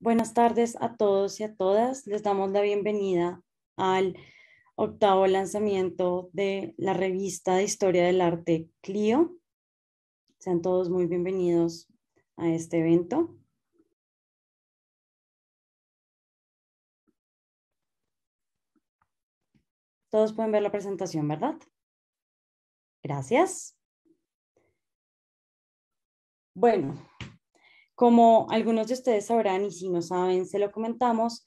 Buenas tardes a todos y a todas. Les damos la bienvenida al octavo lanzamiento de la revista de Historia del Arte Clio. Sean todos muy bienvenidos a este evento. Todos pueden ver la presentación, ¿verdad? Gracias. Bueno, como algunos de ustedes sabrán y si no saben, se lo comentamos,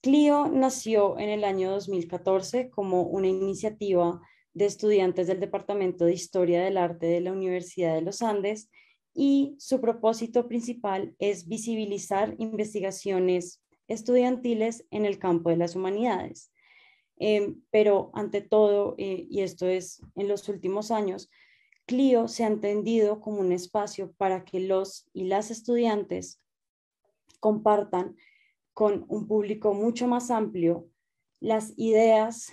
Clio nació en el año 2014 como una iniciativa de estudiantes del Departamento de Historia del Arte de la Universidad de los Andes y su propósito principal es visibilizar investigaciones estudiantiles en el campo de las humanidades. Em, pero ante todo, eh, y esto es en los últimos años, Clio se ha entendido como un espacio para que los y las estudiantes compartan con un público mucho más amplio las ideas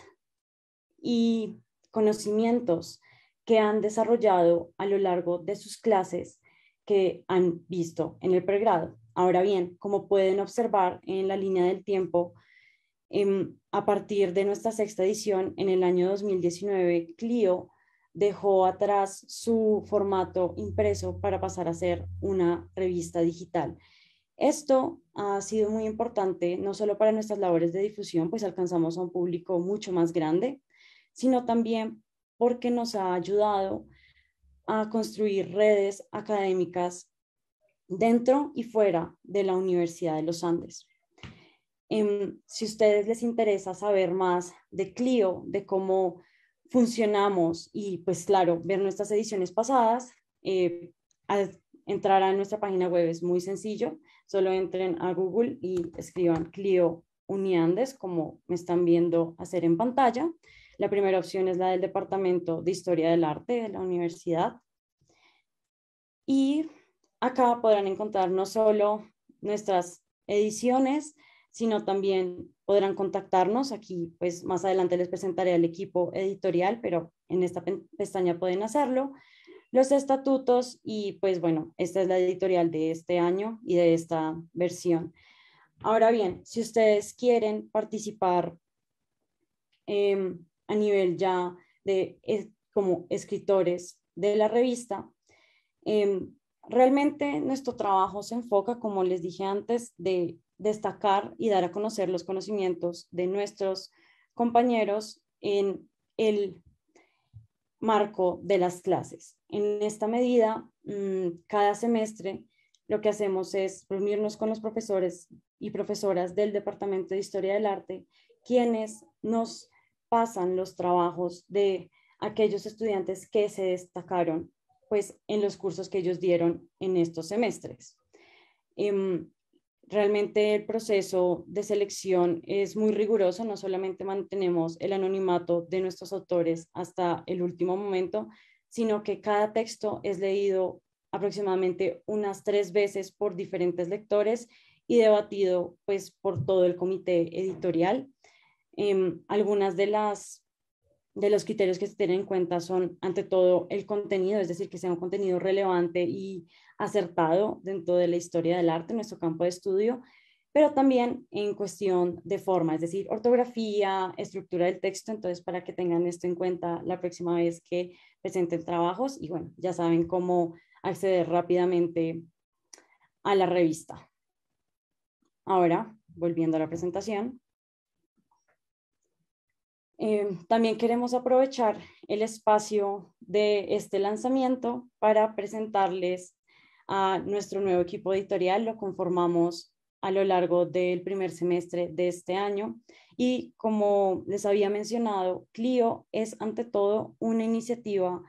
y conocimientos que han desarrollado a lo largo de sus clases que han visto en el pregrado. Ahora bien, como pueden observar en la línea del tiempo, em, a partir de nuestra sexta edición en el año 2019, Clio dejó atrás su formato impreso para pasar a ser una revista digital. Esto ha sido muy importante, no solo para nuestras labores de difusión, pues alcanzamos a un público mucho más grande, sino también porque nos ha ayudado a construir redes académicas dentro y fuera de la Universidad de los Andes. Em, si a ustedes les interesa saber más de Clio, de cómo funcionamos y pues claro, ver nuestras ediciones pasadas, eh, entrar a nuestra página web es muy sencillo, solo entren a Google y escriban Clio Uniandes, como me están viendo hacer en pantalla. La primera opción es la del Departamento de Historia del Arte de la Universidad. Y acá podrán encontrar no solo nuestras ediciones, sino también podrán contactarnos. Aquí, pues más adelante les presentaré al equipo editorial, pero en esta pestaña pueden hacerlo. Los estatutos y pues bueno, esta es la editorial de este año y de esta versión. Ahora bien, si ustedes quieren participar em, a nivel ya de eh, como escritores de la revista, em, realmente nuestro trabajo se enfoca, como les dije antes, de destacar y dar a conocer los conocimientos de nuestros compañeros en el marco de las clases. En esta medida, mm, cada semestre lo que hacemos es reunirnos con los profesores y profesoras del Departamento de Historia del Arte, quienes nos pasan los trabajos de aquellos estudiantes que se destacaron pues en los cursos que ellos dieron en estos semestres. Em, Realmente el proceso de selección es muy riguroso, no solamente mantenemos el anonimato de nuestros autores hasta el último momento, sino que cada texto es leído aproximadamente unas tres veces por diferentes lectores y debatido pues por todo el comité editorial. Em, algunas de las de los criterios que se tienen en cuenta son, ante todo, el contenido, es decir, que sea un contenido relevante y acertado dentro de la historia del arte, nuestro campo de estudio, pero también en cuestión de forma, es decir, ortografía, estructura del texto, entonces para que tengan esto en cuenta la próxima vez que presenten trabajos y bueno, ya saben cómo acceder rápidamente a la revista. Ahora, volviendo a la presentación, Em, también queremos aprovechar el espacio de este lanzamiento para presentarles a nuestro nuevo equipo editorial. Lo conformamos a lo largo del primer semestre de este año. Y como les había mencionado, Clio es ante todo una iniciativa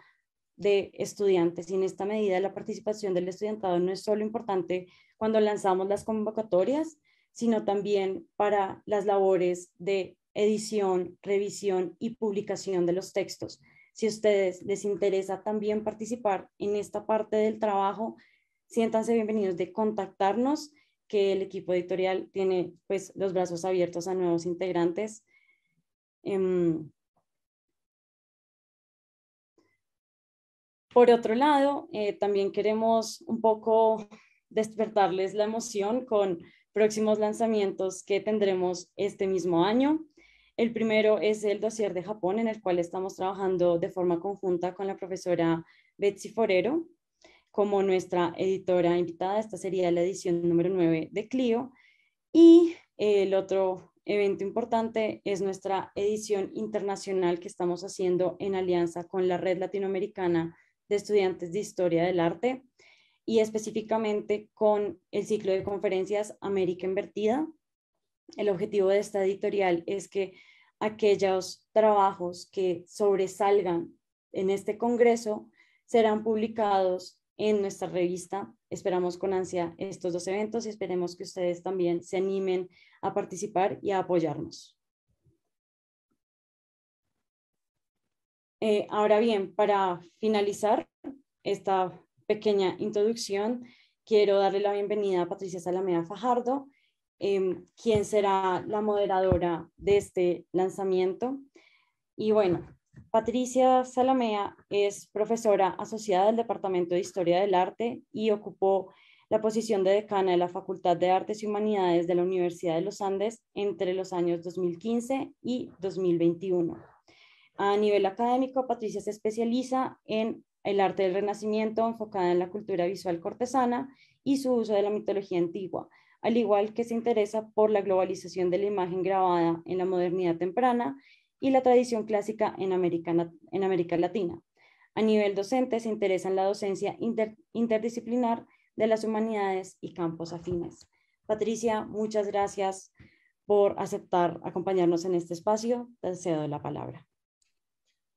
de estudiantes y en esta medida la participación del estudiantado no es solo importante cuando lanzamos las convocatorias, sino también para las labores de edición, revisión y publicación de los textos. Si a ustedes les interesa también participar en esta parte del trabajo, siéntanse bienvenidos de contactarnos, que el equipo editorial tiene pues los brazos abiertos a nuevos integrantes. Em, por otro lado, eh, también queremos un poco despertarles la emoción con próximos lanzamientos que tendremos este mismo año. El primero es el dossier de Japón, en el cual estamos trabajando de forma conjunta con la profesora Betsy Forero como nuestra editora invitada. Esta sería la edición número 9 de Clio. Y el otro evento importante es nuestra edición internacional que estamos haciendo en alianza con la Red Latinoamericana de Estudiantes de Historia del Arte y específicamente con el ciclo de conferencias América Invertida, el objetivo de esta editorial es que aquellos trabajos que sobresalgan en este Congreso serán publicados en nuestra revista. Esperamos con ansia estos dos eventos y esperemos que ustedes también se animen a participar y a apoyarnos. Eh, ahora bien, para finalizar esta pequeña introducción, quiero darle la bienvenida a Patricia Salamea Fajardo. Em, quién será la moderadora de este lanzamiento. Y bueno, Patricia Salamea es profesora asociada del Departamento de Historia del Arte y ocupó la posición de decana de la Facultad de Artes y Humanidades de la Universidad de los Andes entre los años 2015 y 2021. A nivel académico, Patricia se especializa en el arte del Renacimiento, enfocada en la cultura visual cortesana y su uso de la mitología antigua, al igual que se interesa por la globalización de la imagen grabada en la modernidad temprana y la tradición clásica en América, en América Latina. A nivel docente se interesa en la docencia interdisciplinar de las humanidades y campos afines. Patricia, muchas gracias por aceptar acompañarnos en este espacio. Te cedo la palabra.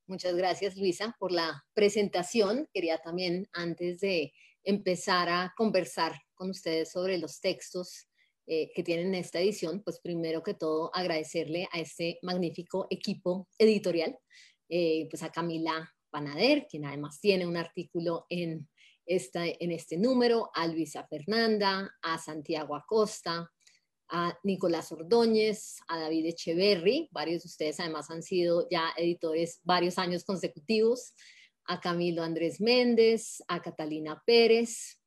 Muchas gracias, Luisa, por la presentación. Quería también, antes de empezar a conversar con ustedes sobre los textos eh, que tienen esta edición, pues primero que todo agradecerle a este magnífico equipo editorial, eh, pues a Camila Panader, quien además tiene un artículo en, esta, en este número, a Luisa Fernanda, a Santiago Acosta, a Nicolás Ordóñez, a David Echeverry, varios de ustedes además han sido ya editores varios años consecutivos, a Camilo Andrés Méndez, a Catalina Pérez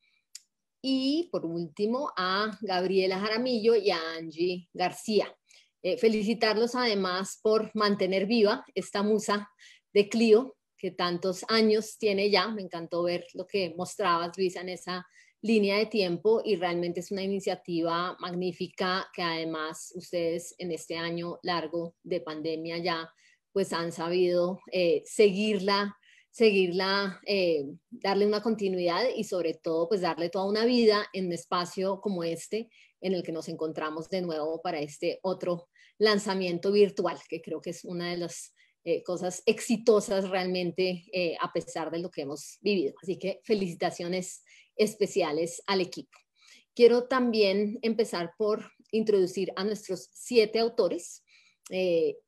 y por último a Gabriela Jaramillo y a Angie García. Eh, felicitarlos además por mantener viva esta musa de Clio que tantos años tiene ya. Me encantó ver lo que mostrabas, Luisa, en esa línea de tiempo y realmente es una iniciativa magnífica que además ustedes en este año largo de pandemia ya pues han sabido eh, seguirla seguirla, eh, darle una continuidad y sobre todo pues darle toda una vida en un espacio como este en el que nos encontramos de nuevo para este otro lanzamiento virtual, que creo que es una de las eh, cosas exitosas realmente eh, a pesar de lo que hemos vivido. Así que felicitaciones especiales al equipo. Quiero también empezar por introducir a nuestros siete autores y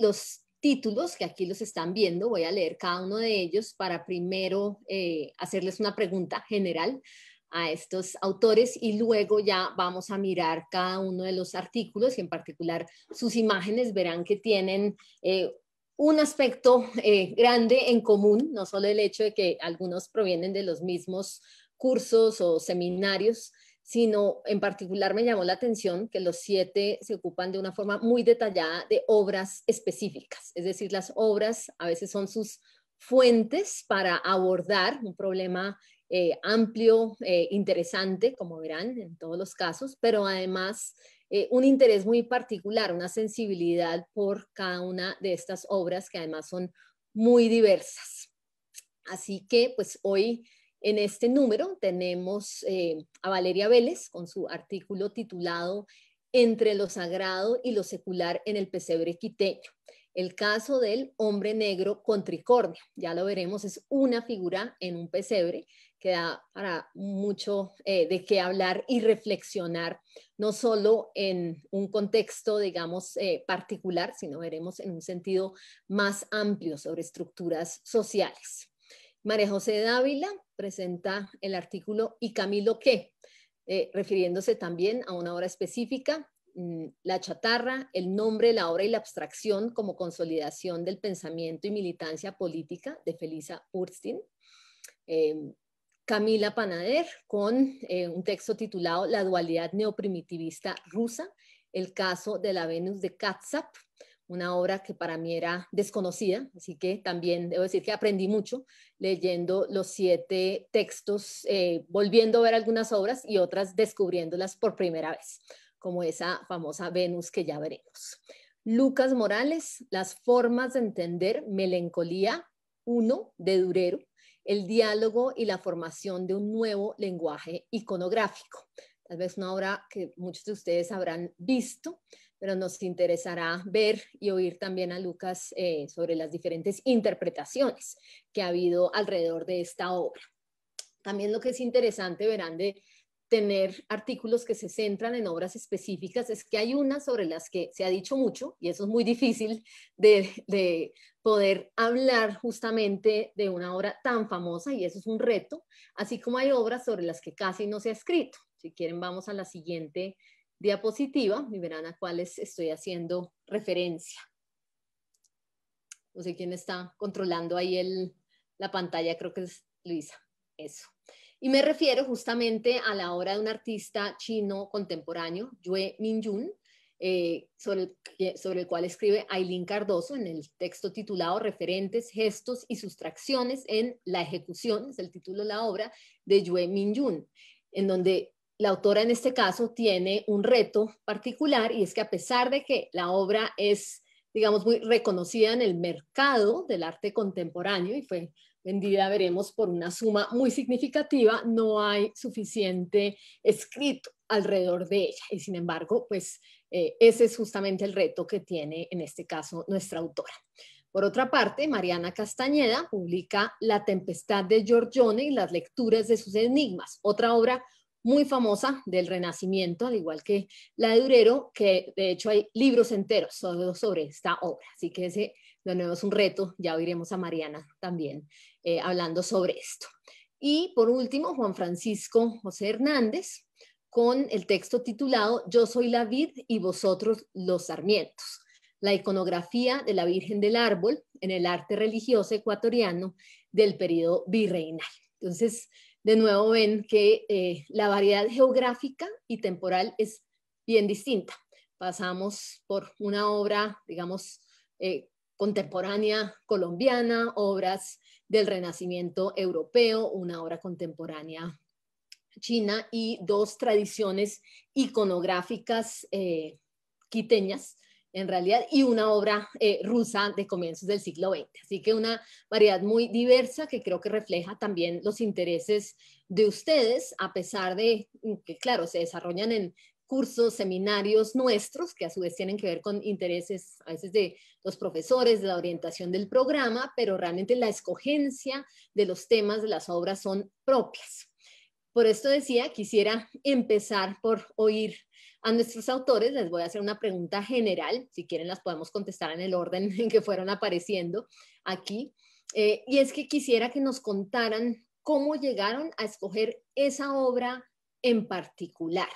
los títulos que aquí los están viendo. Voy a leer cada uno de ellos para primero eh, hacerles una pregunta general a estos autores y luego ya vamos a mirar cada uno de los artículos y en particular sus imágenes. Verán que tienen... Eh, un aspecto eh, grande en común, no solo el hecho de que algunos provienen de los mismos cursos o seminarios, sino en particular me llamó la atención que los siete se ocupan de una forma muy detallada de obras específicas, es decir, las obras a veces son sus fuentes para abordar un problema eh, amplio, eh, interesante, como verán en todos los casos, pero además eh, un interés muy particular, una sensibilidad por cada una de estas obras que además son muy diversas. Así que pues hoy en este número tenemos eh, a Valeria Vélez con su artículo titulado Entre lo sagrado y lo secular en el pesebre quiteño. El caso del hombre negro con tricornio, ya lo veremos, es una figura en un pesebre que da para mucho eh, de qué hablar y reflexionar, no solo en un contexto, digamos, eh, particular, sino veremos en un sentido más amplio sobre estructuras sociales. María José Dávila presenta el artículo ¿Y Camilo qué? Eh, refiriéndose también a una obra específica, mm, la chatarra, el nombre, la obra y la abstracción como consolidación del pensamiento y militancia política de Felisa Urstin. Em, Camila Panader con eh, un texto titulado La dualidad neoprimitivista rusa, el caso de la Venus de Katzap, una obra que para mí era desconocida, así que también debo decir que aprendí mucho leyendo los siete textos, eh, volviendo a ver algunas obras y otras descubriéndolas por primera vez, como esa famosa Venus que ya veremos. Lucas Morales, Las formas de entender melancolía 1 de Durero, el diálogo y la formación de un nuevo lenguaje iconográfico. Tal vez una obra que muchos de ustedes habrán visto, pero nos interesará ver y oír también a Lucas eh, sobre las diferentes interpretaciones que ha habido alrededor de esta obra. También lo que es interesante, verán, de tener artículos que se centran en obras específicas, es que hay unas sobre las que se ha dicho mucho, y eso es muy difícil de, de poder hablar justamente de una obra tan famosa, y eso es un reto, así como hay obras sobre las que casi no se ha escrito. Si quieren, vamos a la siguiente diapositiva y verán a cuáles estoy haciendo referencia. No sé quién está controlando ahí el, la pantalla, creo que es Luisa. Eso. Y me refiero justamente a la obra de un artista chino contemporáneo, Yue Minyun, eh, sobre, el, sobre el cual escribe Aileen Cardoso en el texto titulado Referentes, Gestos y Sustracciones en la Ejecución, es el título de la obra de Yue Minyun, en donde la autora en este caso tiene un reto particular y es que a pesar de que la obra es, digamos, muy reconocida en el mercado del arte contemporáneo y fue vendida, veremos, por una suma muy significativa, no hay suficiente escrito alrededor de ella. Y sin embargo, pues eh, ese es justamente el reto que tiene en este caso nuestra autora. Por otra parte, Mariana Castañeda publica La tempestad de Giorgione y las lecturas de sus enigmas, otra obra muy famosa del Renacimiento, al igual que la de Durero, que de hecho hay libros enteros sobre esta obra. Así que ese de nuevo es un reto, ya oiremos a Mariana también eh, hablando sobre esto. Y por último, Juan Francisco José Hernández, con el texto titulado Yo soy la vid y vosotros los sarmientos. La iconografía de la Virgen del Árbol en el arte religioso ecuatoriano del periodo virreinal. Entonces, de nuevo ven que eh, la variedad geográfica y temporal es bien distinta. Pasamos por una obra, digamos, eh, contemporánea colombiana, obras del Renacimiento europeo, una obra contemporánea china y dos tradiciones iconográficas eh, quiteñas en realidad, y una obra eh, rusa de comienzos del siglo XX. Así que una variedad muy diversa que creo que refleja también los intereses de ustedes, a pesar de que, claro, se desarrollan en cursos, seminarios nuestros, que a su vez tienen que ver con intereses a veces de los profesores, de la orientación del programa, pero realmente la escogencia de los temas de las obras son propias. Por esto decía, quisiera empezar por oír a nuestros autores. Les voy a hacer una pregunta general. Si quieren, las podemos contestar en el orden en que fueron apareciendo aquí. Eh, y es que quisiera que nos contaran cómo llegaron a escoger esa obra en particular.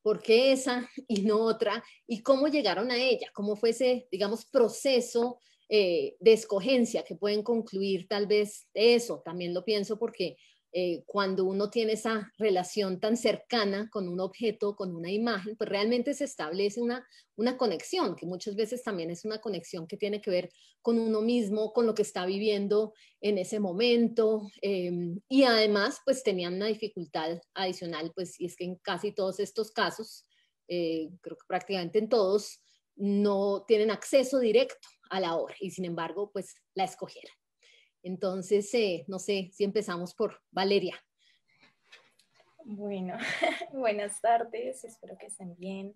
¿Por qué esa y no otra? ¿Y cómo llegaron a ella? ¿Cómo fue ese, digamos, proceso eh, de escogencia que pueden concluir tal vez eso? También lo pienso porque eh, cuando uno tiene esa relación tan cercana con un objeto, con una imagen, pues realmente se establece una, conexión, que muchas veces también es una conexión que tiene que ver con uno mismo, con lo que está viviendo en ese momento. Em, y además, pues tenían una dificultad adicional, pues, y es que en casi todos estos casos, eh, creo que prácticamente en todos, no tienen acceso directo a la obra y sin embargo, pues la escogieron. Entonces, eh, no sé si empezamos por Valeria. Bueno, buenas tardes, espero que estén bien.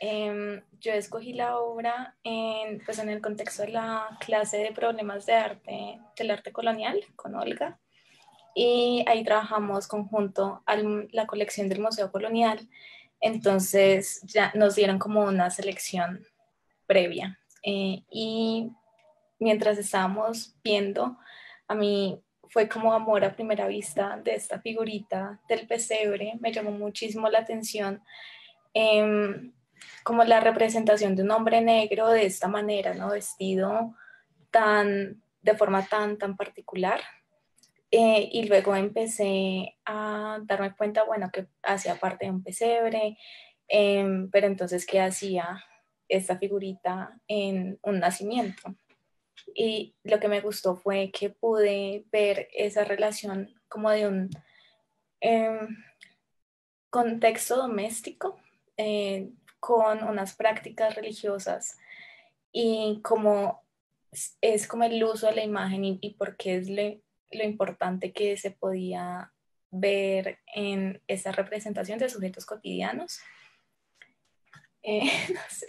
Em, yo escogí la obra en, pues, en el contexto de la clase de problemas de arte, del arte colonial con Olga y ahí trabajamos conjunto a la colección del Museo Colonial. Entonces ya nos dieron como una selección previa eh, y mientras estábamos viendo, a mí fue como amor a primera vista de esta figurita del pesebre, me llamó muchísimo la atención. Em, como la representación de un hombre negro de esta manera, ¿no? Vestido de forma tan, tan particular. Eh, y luego empecé a darme cuenta, bueno, que hacía parte de un pesebre, em, pero entonces, ¿qué hacía esta figurita en un nacimiento? Y lo que me gustó fue que pude ver esa relación como de un em, contexto doméstico eh, con unas prácticas religiosas y como es como el uso de la imagen y, por qué es lo, importante que se podía ver en esa representación de sujetos cotidianos. Eh, no sé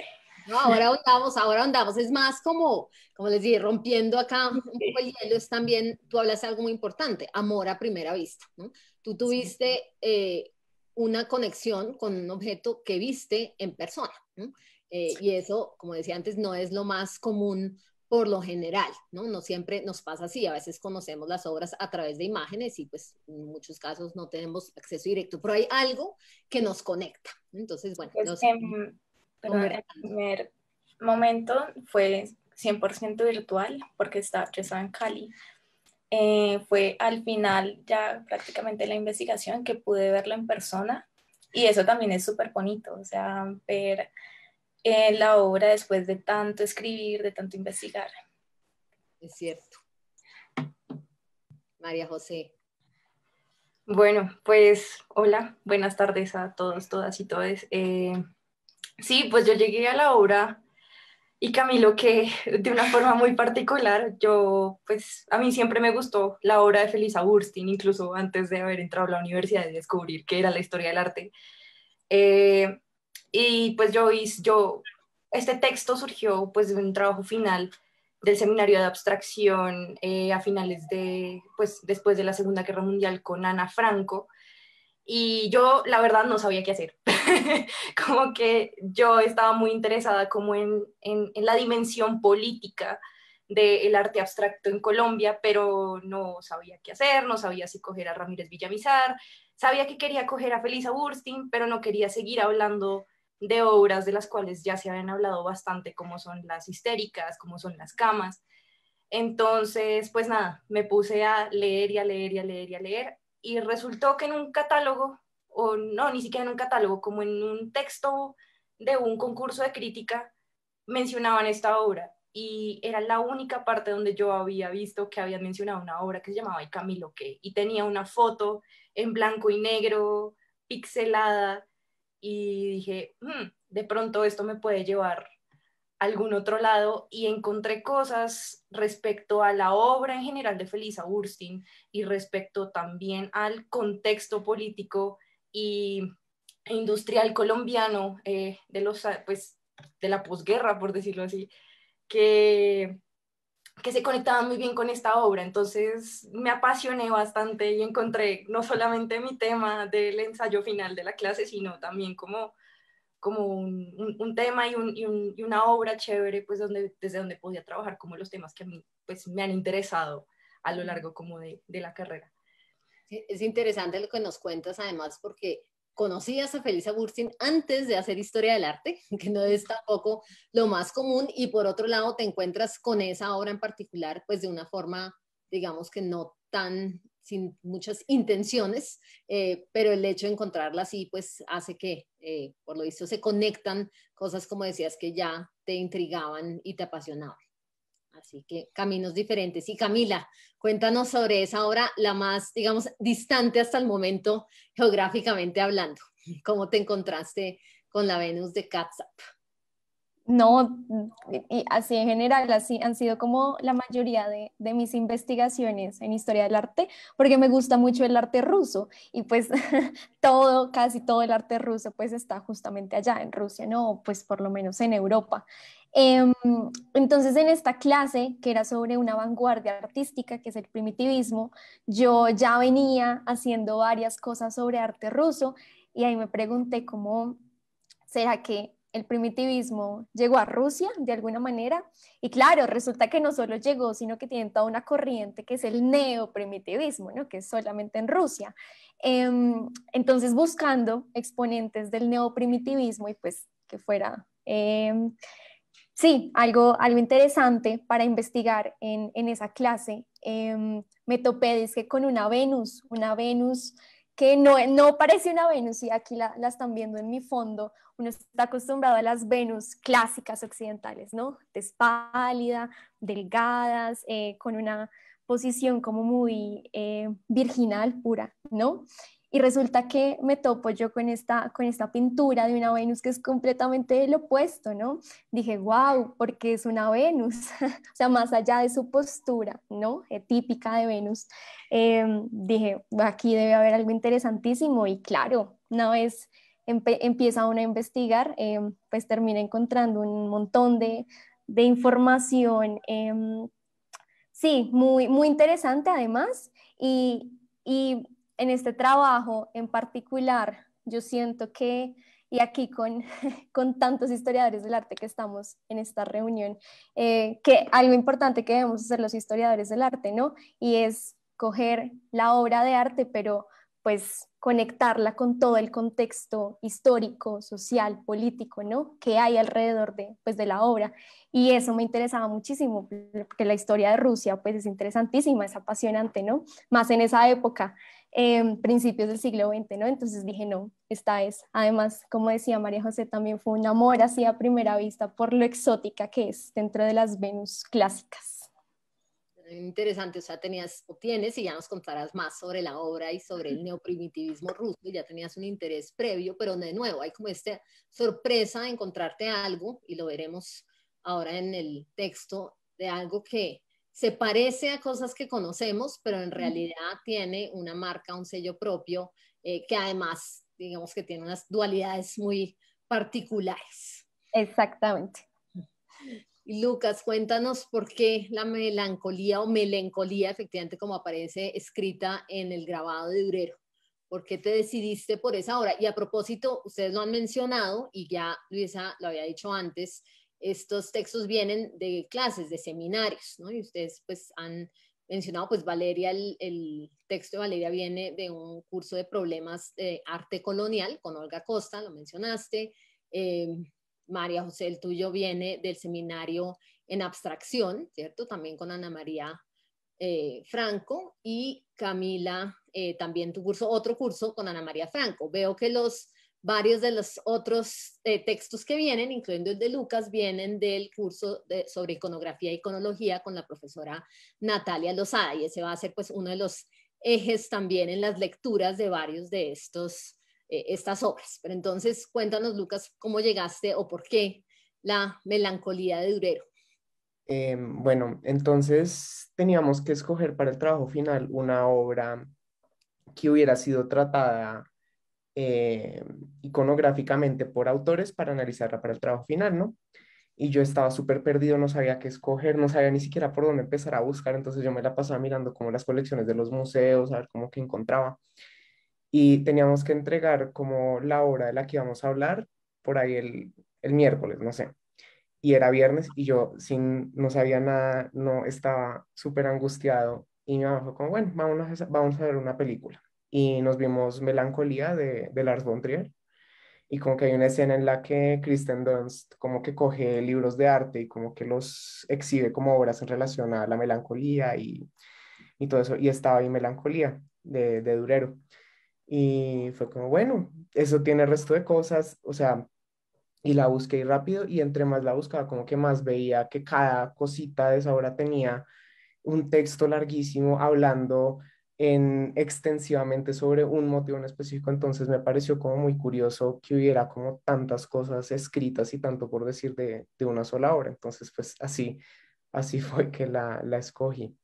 ahora andamos, ahora andamos. Es más como, como les dije, rompiendo acá un poco el hielo, es también, tú hablas de algo muy importante, amor a primera vista. ¿no? Tú tuviste eh, una conexión con un objeto que viste en persona. ¿no? Eh, y eso, como decía antes, no es lo más común por lo general, ¿no? No siempre nos pasa así, a veces conocemos las obras a través de imágenes y pues en muchos casos no tenemos acceso directo, pero hay algo que nos conecta. Entonces, bueno. Mm, pero el primer momento fue 100% virtual porque estaba, yo en Cali. Eh, fue al final ya prácticamente la investigación que pude verlo en persona y eso también es súper bonito, o sea, ver eh, la obra después de tanto escribir, de tanto investigar. Es cierto. María José. Bueno, pues hola, buenas tardes a todos, todas y todos. Eh, Sí, pues yo llegué a la obra y Camilo que de una forma muy particular, yo pues a mí siempre me gustó la obra de Felisa Burstyn, incluso antes de haber entrado a la universidad y descubrir que era la historia del arte. Eh, y pues yo, yo, este texto surgió pues de un trabajo final del seminario de abstracción eh, a finales de, pues después de la Segunda Guerra Mundial con Ana Franco. Y yo la verdad no sabía qué hacer. como que yo estaba muy interesada como en, en, la dimensión política del arte abstracto en Colombia, pero no sabía qué hacer, no sabía si coger a Ramírez Villamizar, sabía que quería coger a Felisa Burstyn, pero no quería seguir hablando de obras de las cuales ya se habían hablado bastante, como son las histéricas, como son las camas. Entonces, pues nada, me puse a leer y a leer y a leer y a leer, y resultó que en un catálogo o no, ni siquiera en un catálogo, como en un texto de un concurso de crítica, mencionaban esta obra y era la única parte donde yo había visto que habían mencionado una obra que se llamaba El Camilo que y tenía una foto en blanco y negro, pixelada, y dije, hmm, de pronto esto me puede llevar a algún otro lado y encontré cosas respecto a la obra en general de Felisa Burstyn y respecto también al contexto político y e industrial colombiano eh, de, los, ah, pues, de la posguerra, por decirlo así, que, que se conectaba muy bien con esta obra. Entonces me apasioné bastante y encontré no solamente mi tema del ensayo final de la clase, sino también como, como un, tema y, un, y, una obra chévere, pues donde, desde donde podía trabajar como los temas que a mí pues, me han interesado a lo largo como de la carrera. Es interesante lo que nos cuentas además porque conocías a Felisa Burstin antes de hacer historia del arte, que no es tampoco lo más común, y por otro lado te encuentras con esa obra en particular, pues de una forma, digamos que no tan sin muchas intenciones, eh, pero el hecho de encontrarla así, pues hace que, eh, por lo visto, se conectan cosas como decías que ya te intrigaban y te apasionaban. Así que caminos diferentes. Y Camila, cuéntanos sobre esa obra, la más, digamos, distante hasta el momento, geográficamente hablando. ¿Cómo te encontraste con la Venus de Katsap? No, y así en general, así han sido como la mayoría de, de, mis investigaciones en historia del arte, porque me gusta mucho el arte ruso y pues todo, casi todo el arte ruso pues está justamente allá en Rusia, no, pues por lo menos en Europa. Em, entonces, en esta clase, que era sobre una vanguardia artística, que es el primitivismo, yo ya venía haciendo varias cosas sobre arte ruso y ahí me pregunté cómo, ¿será que el primitivismo llegó a Rusia de alguna manera? Y claro, resulta que no solo llegó, sino que tienen toda una corriente que es el neoprimitivismo, ¿no? que es solamente en Rusia. Em, entonces, buscando exponentes del neoprimitivismo y pues que fuera... Em, sí, algo, algo interesante para investigar en, esa clase. Em, me topé con una Venus, una Venus que no, no parece una Venus, y aquí la, están viendo en mi fondo, uno está acostumbrado a las Venus clásicas occidentales, ¿no? Es pálida, delgadas, eh, con una posición como muy eh, virginal, pura, ¿no? Y resulta que me topo yo con esta, con esta pintura de una Venus que es completamente lo opuesto, ¿no? Dije, wow, porque es una Venus, o sea, más allá de su postura, ¿no? Eh, típica de Venus, em, dije, aquí debe haber algo interesantísimo y claro, una vez empieza uno a investigar, em, pues termina encontrando un montón de, de información, em, sí, muy, muy interesante además. Y, y en este trabajo en particular, yo siento que, y aquí con, con tantos historiadores del arte que estamos en esta reunión, eh, que algo importante que debemos hacer los historiadores del arte, ¿no? Y es coger la obra de arte, pero pues conectarla con todo el contexto histórico, social, político, ¿no? Que hay alrededor de, pues, de la obra. Y eso me interesaba muchísimo, porque la historia de Rusia, pues, es interesantísima, es apasionante, ¿no? Más en esa época. Em, principios del siglo XX, ¿no? Entonces dije, no, esta es. Además, como decía María José, también fue un amor así a primera vista por lo exótica que es dentro de las Venus clásicas. Interesante, o sea, tenías o tienes, y ya nos contarás más sobre la obra y sobre el neoprimitivismo ruso, y ya tenías un interés previo, pero de nuevo, hay como esta sorpresa de encontrarte algo, y lo veremos ahora en el texto, de algo que se parece a cosas que conocemos, pero en realidad tiene una marca, un sello propio, eh, que además, digamos que tiene unas dualidades muy particulares. Exactamente. Lucas, cuéntanos por qué la melancolía o melancolía, efectivamente, como aparece escrita en el grabado de Durero. ¿Por qué te decidiste por esa hora? Y a propósito, ustedes lo han mencionado y ya Luisa lo había dicho antes, estos textos vienen de clases, de seminarios, ¿no? Y ustedes pues han mencionado, pues Valeria, el, texto de Valeria viene de un curso de problemas de arte colonial con Olga Costa, lo mencionaste. Eh, María José, el tuyo viene del seminario en abstracción, ¿cierto? También con Ana María eh, Franco y Camila, eh, también tu curso, otro curso con Ana María Franco. Veo que los Varios de los otros eh, textos que vienen, incluyendo el de Lucas, vienen del curso de, sobre iconografía e iconología con la profesora Natalia Lozada y ese va a ser pues uno de los ejes también en las lecturas de varios de estos, eh, estas obras. Pero entonces cuéntanos Lucas cómo llegaste o por qué la melancolía de Durero. Eh, bueno, entonces teníamos que escoger para el trabajo final una obra que hubiera sido tratada eh, iconográficamente por autores para analizarla para el trabajo final, ¿no? Y yo estaba súper perdido, no sabía qué escoger, no sabía ni siquiera por dónde empezar a buscar, entonces yo me la pasaba mirando como las colecciones de los museos, a ver cómo que encontraba. Y teníamos que entregar como la obra de la que íbamos a hablar por ahí el, miércoles, no sé. Y era viernes y yo sin, no sabía nada, no estaba súper angustiado y me mamá fue como, bueno, vamos a ver una película y nos vimos Melancolía de, de Lars von Y como que hay una escena en la que Kristen Dunst como que coge libros de arte y como que los exhibe como obras en relación a la melancolía y, todo eso. Y estaba ahí Melancolía de, de Durero. Y fue como, bueno, eso tiene resto de cosas, o sea, y la busqué y rápido y entre más la buscaba, como que más veía que cada cosita de esa obra tenía un texto larguísimo hablando extensivamente sobre un motivo en específico, entonces me pareció como muy curioso que hubiera como tantas cosas escritas y tanto por decir de, una sola obra, entonces pues así, así fue que la, escogí.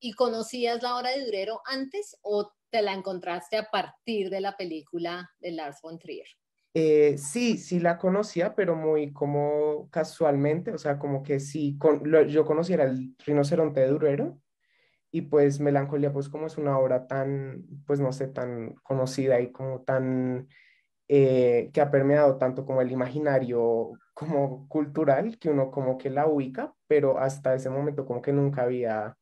¿Y conocías la obra de Durero antes o te la encontraste a partir de la película de Lars von Trier? Eh, sí, sí la conocía, pero muy como casualmente, o sea, como que sí, con, yo conociera el rinoceronte de Durero, y pues Melancolía pues como es una obra tan, pues no sé, tan conocida y como tan, eh, que ha permeado tanto como el imaginario como cultural, que uno como que la ubica, pero hasta ese momento como que nunca había,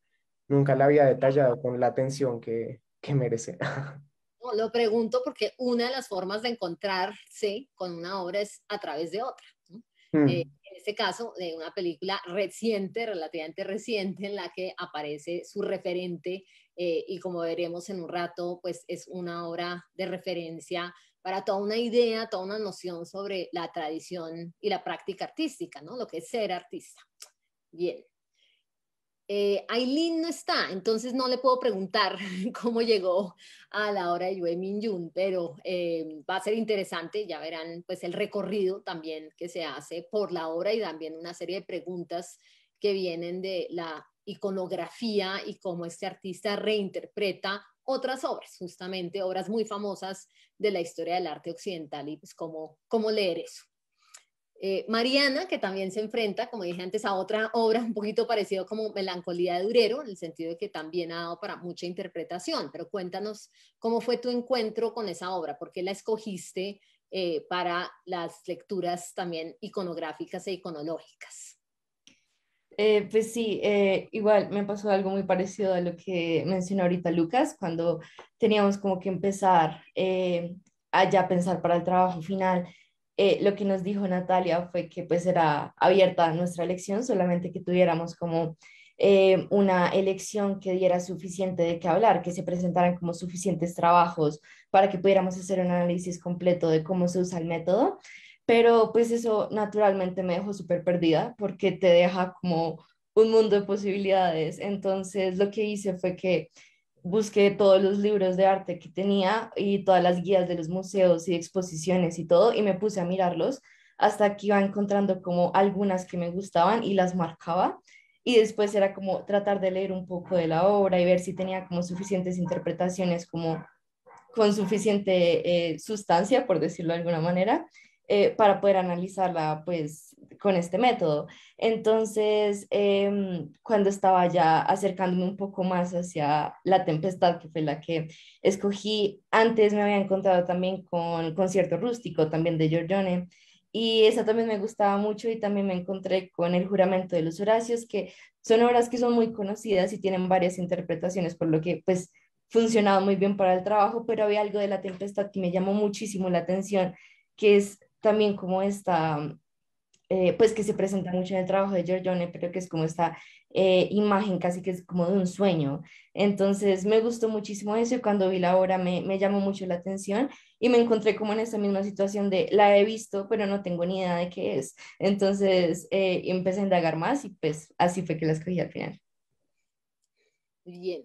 nunca la había detallado con la atención que, merece. lo pregunto porque una de las formas de encontrarse con una obra es a través de otra. Mm. Eh, en este caso, de una película reciente, relativamente reciente, en la que aparece su referente eh, y como veremos en un rato, pues es una obra de referencia para toda una idea, toda una noción sobre la tradición y la práctica artística, ¿no? Lo que es ser artista. Bien eh, Aileen no está, entonces no le puedo preguntar cómo llegó a la obra de Yue Min Yun, pero eh, va a ser interesante, ya verán pues el recorrido también que se hace por la obra y también una serie de preguntas que vienen de la iconografía y cómo este artista reinterpreta otras obras, justamente obras muy famosas de la historia del arte occidental y pues cómo, cómo leer eso. Eh, Mariana, que también se enfrenta, como dije antes, a otra obra un poquito parecida como Melancolía de Durero, en el sentido de que también ha dado para mucha interpretación, pero cuéntanos cómo fue tu encuentro con esa obra, por qué la escogiste eh, para las lecturas también iconográficas e iconológicas. Eh, pues sí, igual me pasó algo muy parecido a lo que mencionó ahorita Lucas, cuando teníamos como que empezar eh, a pensar para el trabajo final eh, lo que nos dijo Natalia fue que pues era abierta nuestra elección, solamente que tuviéramos como eh, una elección que diera suficiente de qué hablar, que se presentaran como suficientes trabajos para que pudiéramos hacer un análisis completo de cómo se usa el método. Pero pues eso naturalmente me dejó súper perdida porque te deja como un mundo de posibilidades. Entonces lo que hice fue que busqué todos los libros de arte que tenía y todas las guías de los museos y exposiciones y todo, y me puse a mirarlos hasta que iba encontrando como algunas que me gustaban y las marcaba. Y después era como tratar de leer un poco de la obra y ver si tenía como suficientes interpretaciones, como con suficiente eh, sustancia, por decirlo de alguna manera, eh, para poder analizarla pues con este método. Entonces, em, cuando estaba ya acercándome un poco más hacia la tempestad, que fue la que escogí, antes me había encontrado también con concierto rústico, también de Giorgione, y esa también me gustaba mucho y también me encontré con el juramento de los Horacios, que son obras que son muy conocidas y tienen varias interpretaciones, por lo que pues funcionaba muy bien para el trabajo, pero había algo de la tempestad que me llamó muchísimo la atención, que es también como esta eh, pues que se presenta mucho en el trabajo de Giorgione, pero que es como esta eh, imagen casi que es como de un sueño. Entonces me gustó muchísimo eso y cuando vi la obra me, me, llamó mucho la atención y me encontré como en esa misma situación de la he visto, pero no tengo ni idea de qué es. Entonces eh, empecé a indagar más y pues así fue que la escogí al final. Bien.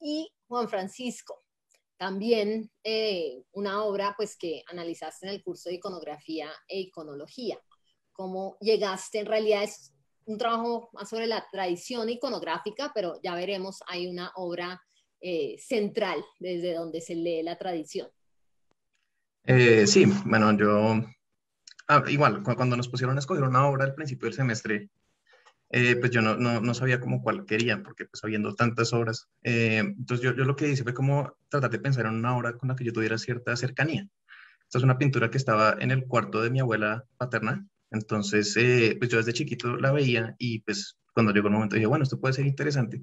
Y Juan Francisco, también una obra pues que analizaste en el curso de iconografía e iconología cómo llegaste, en realidad es un trabajo más sobre la tradición iconográfica, pero ya veremos, hay una obra eh, central desde donde se lee la tradición. Eh, sí, bueno, yo ah, igual, cuando nos pusieron a escoger una obra al principio del semestre, eh, pues yo no, no, sabía como cuál querían, porque pues habiendo tantas obras, entonces yo, yo, lo que hice fue como tratar de pensar en una obra con la que yo tuviera cierta cercanía. Esta es una pintura que estaba en el cuarto de mi abuela paterna, entonces, eh, pues yo desde chiquito la veía y pues cuando llegó el momento dije, bueno, esto puede ser interesante.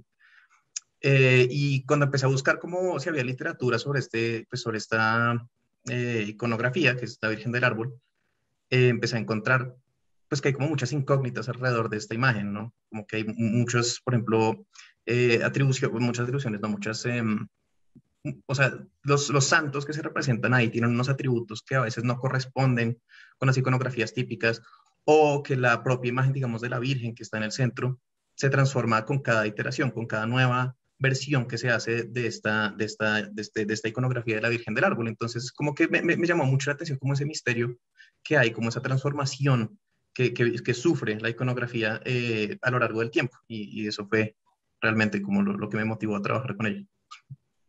Eh, y cuando empecé a buscar cómo si había literatura sobre, este, pues sobre esta eh, iconografía, que es la Virgen del Árbol, empecé a encontrar pues que hay como muchas incógnitas alrededor de esta imagen, ¿no? Como que hay muchos, por ejemplo, atribuciones, muchas atribuciones, no muchas o sea, los, los, santos que se representan ahí tienen unos atributos que a veces no corresponden con las iconografías típicas o que la propia imagen, digamos, de la Virgen que está en el centro se transforma con cada iteración, con cada nueva versión que se hace de esta, de esta, este, iconografía de la Virgen del Árbol. Entonces, como que me, llamó mucho la atención como ese misterio que hay, como esa transformación que, sufre la iconografía eh, a lo largo del tiempo. Y, eso fue realmente como lo, que me motivó a trabajar con ella.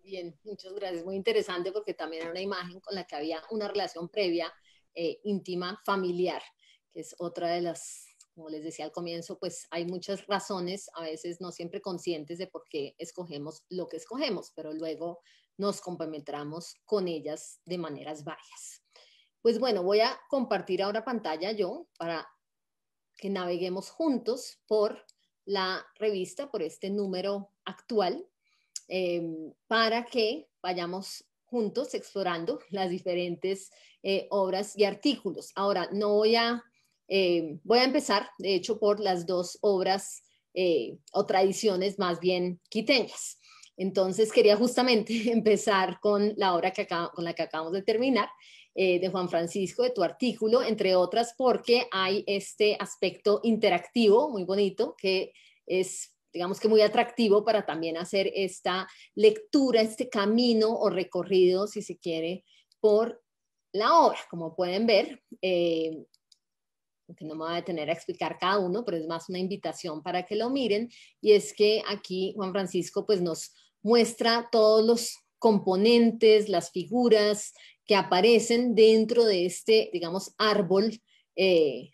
Bien, muchas gracias. Muy interesante porque también era una imagen con la que había una relación previa, eh, íntima, familiar que es otra de las, como les decía al comienzo, pues hay muchas razones, a veces no siempre conscientes de por qué escogemos lo que escogemos, pero luego nos comprometramos con ellas de maneras varias. Pues bueno, voy a compartir ahora pantalla yo para que naveguemos juntos por la revista, por este número actual, em, para que vayamos juntos explorando las diferentes eh, obras y artículos. Ahora, no voy a eh, voy a empezar, de hecho, por las dos obras eh, o tradiciones más bien quiteñas. Entonces quería justamente empezar con la obra que con la que acabamos de terminar, eh, de Juan Francisco, de tu artículo, entre otras porque hay este aspecto interactivo muy bonito que es digamos que muy atractivo para también hacer esta lectura, este camino o recorrido, si se quiere, por la obra. Como pueden ver, que no me voy a detener a explicar cada uno, pero es más una invitación para que lo miren, y es que aquí Juan Francisco pues nos muestra todos los componentes, las figuras que aparecen dentro de este, digamos, árbol, eh,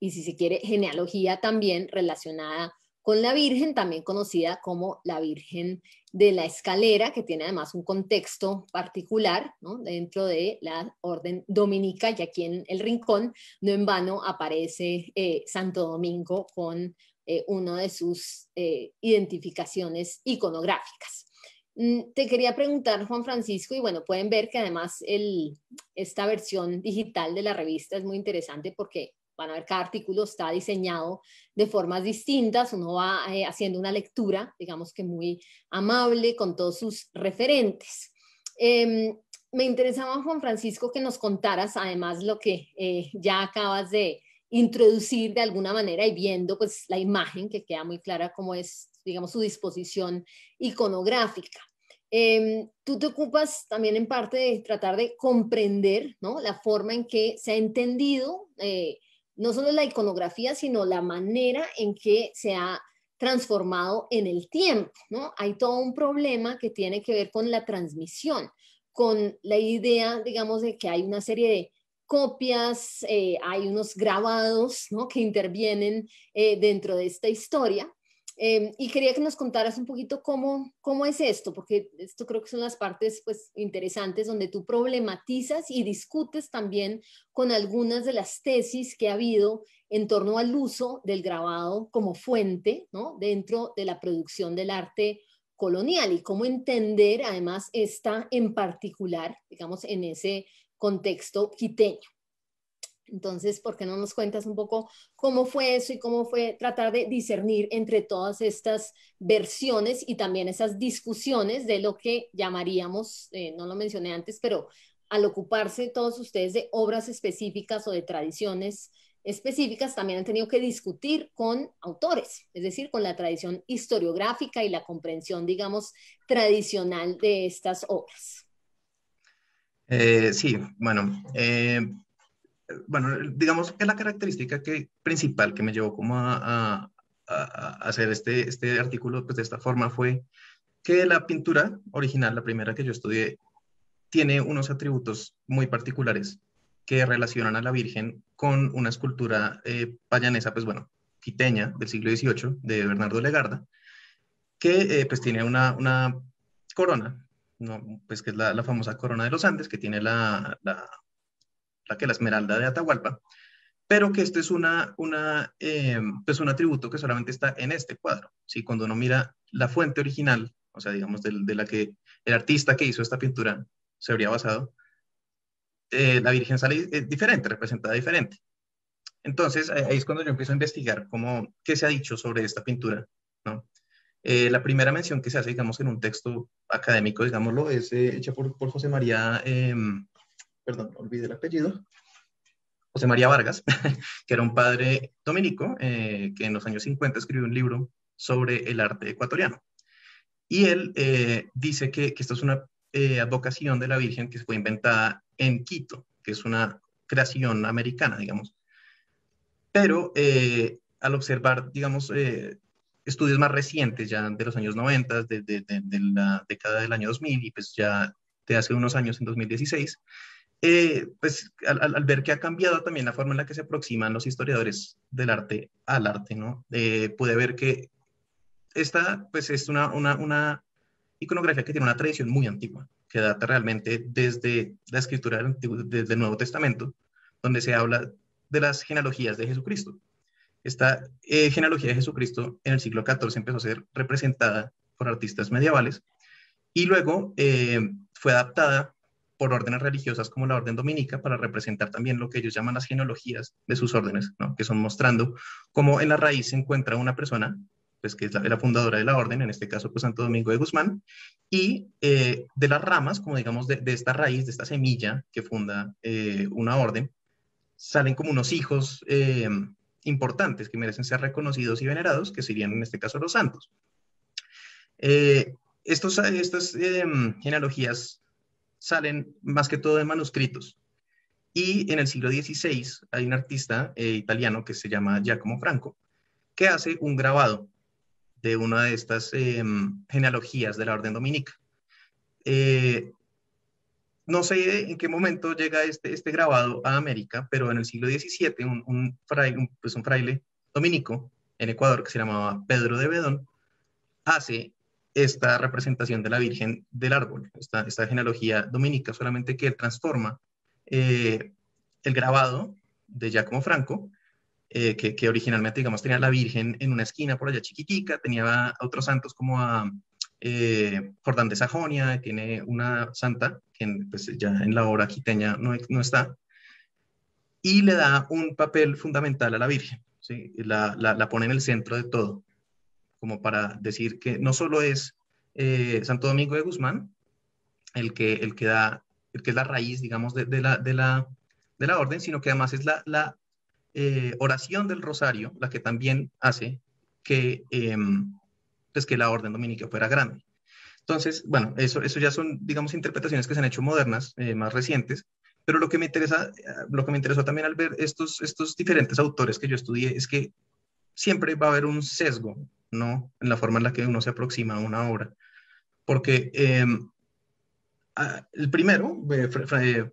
y si se quiere, genealogía también relacionada con la Virgen, también conocida como la Virgen de la Escalera, que tiene además un contexto particular dentro de la Orden Dominica, y aquí en el Rincón, no en vano aparece eh, Santo Domingo con eh, una de sus eh, identificaciones iconográficas. Mm, te quería preguntar, Juan Francisco, y bueno, pueden ver que además esta versión digital de la revista es muy interesante porque van a ver, cada artículo está diseñado de formas distintas, uno va eh, haciendo una lectura, digamos que muy amable, con todos sus referentes. Em, me interesaba, Juan Francisco, que nos contaras además lo que eh, ya acabas de introducir de alguna manera y viendo pues la imagen que queda muy clara cómo es, digamos, su disposición iconográfica. Em, tú te ocupas también en parte de tratar de comprender la forma en que se ha entendido eh, no solo la iconografía, sino la manera en que se ha transformado en el tiempo, ¿no? Hay todo un problema que tiene que ver con la transmisión, con la idea, digamos, de que hay una serie de copias, eh, hay unos grabados, ¿no? Que intervienen eh, dentro de esta historia Em, y quería que nos contaras un poquito cómo, es esto, porque esto creo que son las partes pues, interesantes donde tú problematizas y discutes también con algunas de las tesis que ha habido en torno al uso del grabado como fuente dentro de la producción del arte colonial y cómo entender además esta en particular, digamos, en ese contexto quiteño. Entonces, ¿por qué no nos cuentas un poco cómo fue eso y cómo fue tratar de discernir entre todas estas versiones y también esas discusiones de lo que llamaríamos, eh, no lo mencioné antes, pero al ocuparse todos ustedes de obras específicas o de tradiciones específicas, también han tenido que discutir con autores, es decir, con la tradición historiográfica y la comprensión, digamos, tradicional de estas obras. Eh, sí, bueno, eh, bueno, digamos que la característica que, principal que me llevó como a, hacer este, este artículo pues de esta forma fue que la pintura original, la primera que yo estudié, tiene unos atributos muy particulares que relacionan a la Virgen con una escultura eh, payanesa, pues bueno, quiteña del siglo XVIII de Bernardo Legarda, que eh, pues tiene una, corona, pues que es la, famosa corona de los Andes, que tiene la que la esmeralda de Atahualpa, pero que esto es una, una, em, pues un atributo que solamente está en este cuadro. Si Cuando uno mira la fuente original, o sea, digamos, de, la que el artista que hizo esta pintura se habría basado, eh, la Virgen sale eh, diferente, representada diferente. Entonces, ahí es cuando yo empiezo a investigar cómo, qué se ha dicho sobre esta pintura, eh, la primera mención que se hace, digamos, en un texto académico, digámoslo, es hecha por, José María em, perdón, olvidé el apellido, José María Vargas, que era un padre dominico eh, que en los años 50 escribió un libro sobre el arte ecuatoriano. Y él eh, dice que, esta es una eh, advocación de la Virgen que fue inventada en Quito, que es una creación americana, digamos. Pero eh, al observar, digamos, estudios más recientes, ya de los años 90, de, de, de la década del año 2000 y pues ya de hace unos años, en 2016, eh, pues al, ver que ha cambiado también la forma en la que se aproximan los historiadores del arte al arte, ¿no? Eh, pude ver que esta, pues es una, iconografía que tiene una tradición muy antigua, que data realmente desde la escritura del, Nuevo Testamento, donde se habla de las genealogías de Jesucristo. Esta eh, genealogía de Jesucristo en el siglo XIV empezó a ser representada por artistas medievales y luego fue adaptada por órdenes religiosas como la Orden Dominica para representar también lo que ellos llaman las genealogías de sus órdenes, que son mostrando cómo en la raíz se encuentra una persona pues que es la, fundadora de la orden, en este caso pues Santo Domingo de Guzmán, y eh, de las ramas, como digamos, de, esta raíz, de esta semilla que funda eh, una orden, salen como unos hijos eh, importantes que merecen ser reconocidos y venerados, que serían en este caso los santos. Estos, estas genealogías salen más que todo de manuscritos. Y en el siglo XVI hay un artista eh, italiano que se llama Giacomo Franco, que hace un grabado de una de estas em, genealogías de la Orden Dominica. Eh, no sé en qué momento llega este, este grabado a América, pero en el siglo XVII un, fraile, pues un fraile dominico en Ecuador que se llamaba Pedro de Bedón hace esta representación de la Virgen del árbol, esta, esta genealogía dominica, solamente que él transforma eh, el grabado de Giacomo Franco, eh, que, originalmente, digamos, tenía la Virgen en una esquina por allá chiquitica, tenía a otros santos como a eh, Jordán de Sajonia, tiene una santa, que pues, ya en la obra quiteña no, está, y le da un papel fundamental a la Virgen, ¿sí? la pone en el centro de todo como para decir que no solo es eh, Santo Domingo de Guzmán el que, el que, da, el que es la raíz, digamos, de, la, de, la, de la orden, sino que además es la, la eh, oración del rosario la que también hace que, eh, pues que la orden dominica fuera grande. Entonces, bueno, eso, eso ya son, digamos, interpretaciones que se han hecho modernas, más recientes, pero lo que me interesa, lo que me interesó también al ver estos, estos diferentes autores que yo estudié es que siempre va a haber un sesgo no en la forma en la que uno se aproxima a una obra. Porque eh, el primero, eh,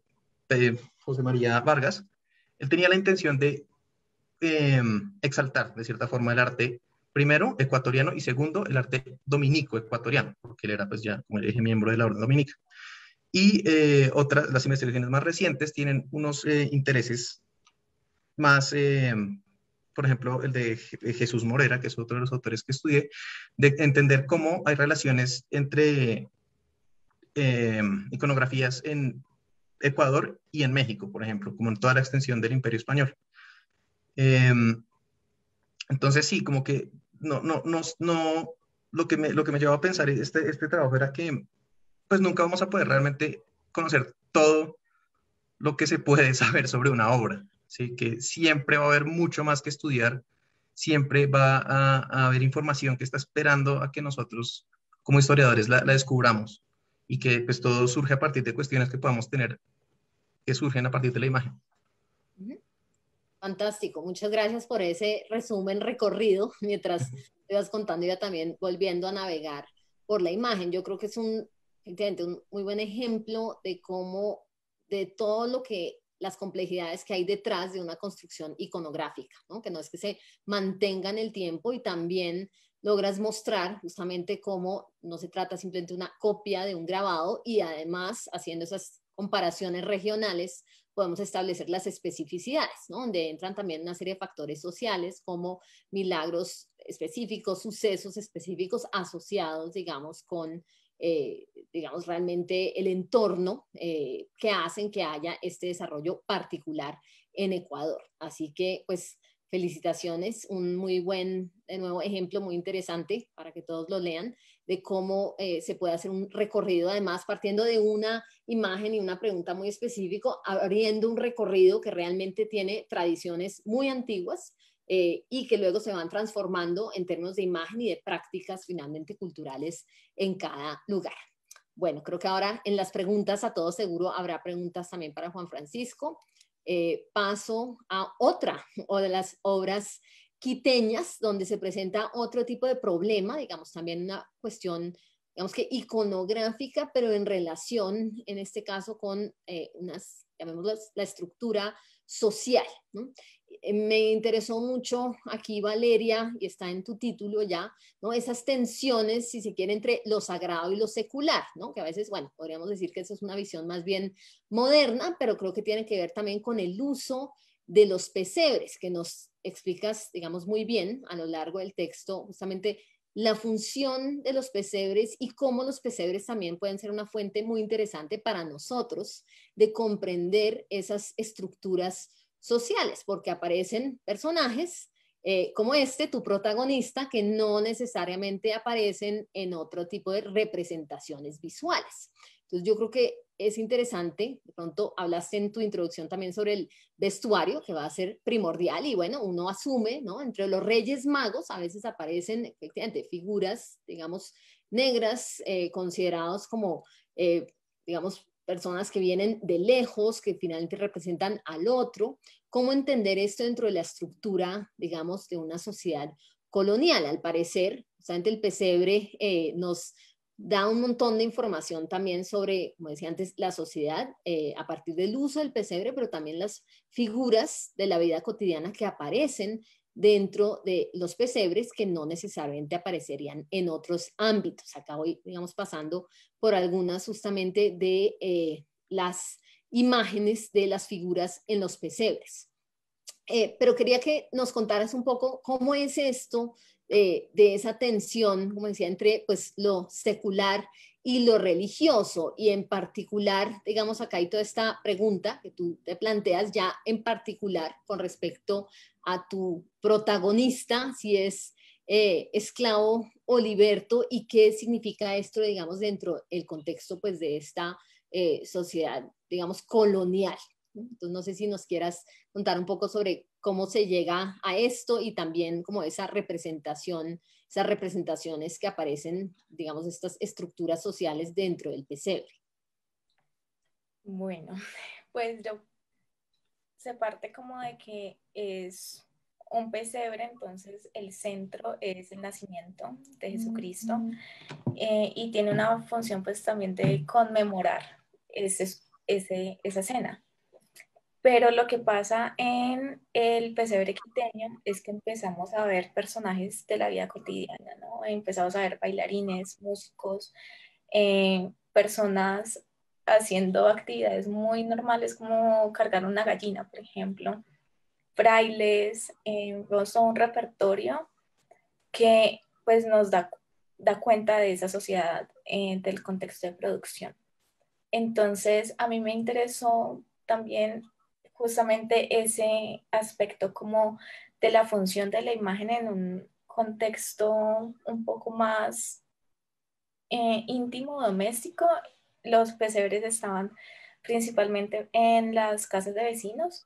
eh, José María Vargas, él tenía la intención de exaltar, de cierta forma, el arte, primero, ecuatoriano, y segundo, el arte dominico ecuatoriano, porque él era, pues ya, como dije, miembro de la Orden Dominica. Y otras, las investigaciones más recientes tienen unos intereses más por ejemplo, el de eh, Jesús Morera, que es otro de los autores que estudié, de entender cómo hay relaciones entre em, iconografías en Ecuador y en México, por ejemplo, como en toda la extensión del Imperio Español. Em, entonces, sí, como que no, no, no, lo que me, lo que me llevó a pensar este, este trabajo era que pues nunca vamos a poder realmente conocer todo lo que se puede saber sobre una obra. ¿sí? que siempre va a haber mucho más que estudiar, siempre va a, haber información que está esperando a que nosotros como historiadores la, descubramos y que pues todo surge a partir de cuestiones que podamos tener, que surgen a partir de la imagen. Fantástico, muchas gracias por ese resumen recorrido mientras te vas contando, ya también volviendo a navegar por la imagen. Yo creo que es un, un muy buen ejemplo de cómo de todo lo que las complejidades que hay detrás de una construcción iconográfica, ¿no? que no es que se mantenga en el tiempo y también logras mostrar justamente cómo no se trata simplemente una copia de un grabado y además haciendo esas comparaciones regionales podemos establecer las especificidades, donde entran también una serie de factores sociales como milagros específicos, sucesos específicos asociados, digamos, con eh, digamos, realmente el entorno eh, que hacen que haya este desarrollo particular en Ecuador. Así que, pues, felicitaciones, un muy buen, nuevo, ejemplo muy interesante para que todos lo lean, de cómo eh, se puede hacer un recorrido, además, partiendo de una imagen y una pregunta muy específico, abriendo un recorrido que realmente tiene tradiciones muy antiguas eh, y que luego se van transformando en términos de imagen y de prácticas finalmente culturales en cada lugar. Bueno, creo que ahora en las preguntas, a todos seguro habrá preguntas también para Juan Francisco. Eh, paso a otra o de las obras quiteñas, donde se presenta otro tipo de problema, digamos, también una cuestión, digamos que iconográfica, pero en relación, en este caso, con eh, unas, llamémoslo, la estructura social. ¿no? Eh, me interesó mucho aquí Valeria, y está en tu título ya, ¿no? Esas tensiones, si se quiere, entre lo sagrado y lo secular, ¿no? Que a veces, bueno, podríamos decir que eso es una visión más bien moderna, pero creo que tiene que ver también con el uso de los pesebres, que nos explicas, digamos, muy bien a lo largo del texto, justamente la función de los pesebres y cómo los pesebres también pueden ser una fuente muy interesante para nosotros de comprender esas estructuras sociales, porque aparecen personajes eh, como este, tu protagonista, que no necesariamente aparecen en otro tipo de representaciones visuales. Entonces yo creo que es interesante, de pronto hablaste en tu introducción también sobre el vestuario, que va a ser primordial, y bueno, uno asume, ¿no? Entre los reyes magos a veces aparecen efectivamente figuras, digamos, negras, eh, considerados como, eh, digamos, personas que vienen de lejos, que finalmente representan al otro, cómo entender esto dentro de la estructura, digamos, de una sociedad colonial. Al parecer, justamente el pesebre eh, nos da un montón de información también sobre, como decía antes, la sociedad eh, a partir del uso del pesebre, pero también las figuras de la vida cotidiana que aparecen dentro de los pesebres que no necesariamente aparecerían en otros ámbitos. Acá voy, digamos, pasando por algunas justamente de eh, las imágenes de las figuras en los pesebres. Eh, pero quería que nos contaras un poco cómo es esto eh, de esa tensión, como decía, entre pues, lo secular y lo religioso. Y en particular, digamos, acá hay toda esta pregunta que tú te planteas ya en particular con respecto a tu protagonista, si es eh, esclavo o liberto, y qué significa esto, digamos, dentro del contexto pues, de esta eh, sociedad, digamos, colonial. Entonces, no sé si nos quieras contar un poco sobre cómo se llega a esto y también como esa representación, esas representaciones que aparecen, digamos, estas estructuras sociales dentro del pesebre. Bueno, pues yo se parte como de que es un pesebre, entonces el centro es el nacimiento de Jesucristo eh, y tiene una función pues también de conmemorar esa escena. Pero lo que pasa en el pesebre quiteño es que empezamos a ver personajes de la vida cotidiana, ¿no? Empezamos a ver bailarines, músicos, eh, personas haciendo actividades muy normales como cargar una gallina, por ejemplo. Frailes, eh, un repertorio que pues nos da, da cuenta de esa sociedad, eh, del contexto de producción. Entonces, a mí me interesó también justamente ese aspecto como de la función de la imagen en un contexto un poco más eh, íntimo, doméstico los pesebres estaban principalmente en las casas de vecinos,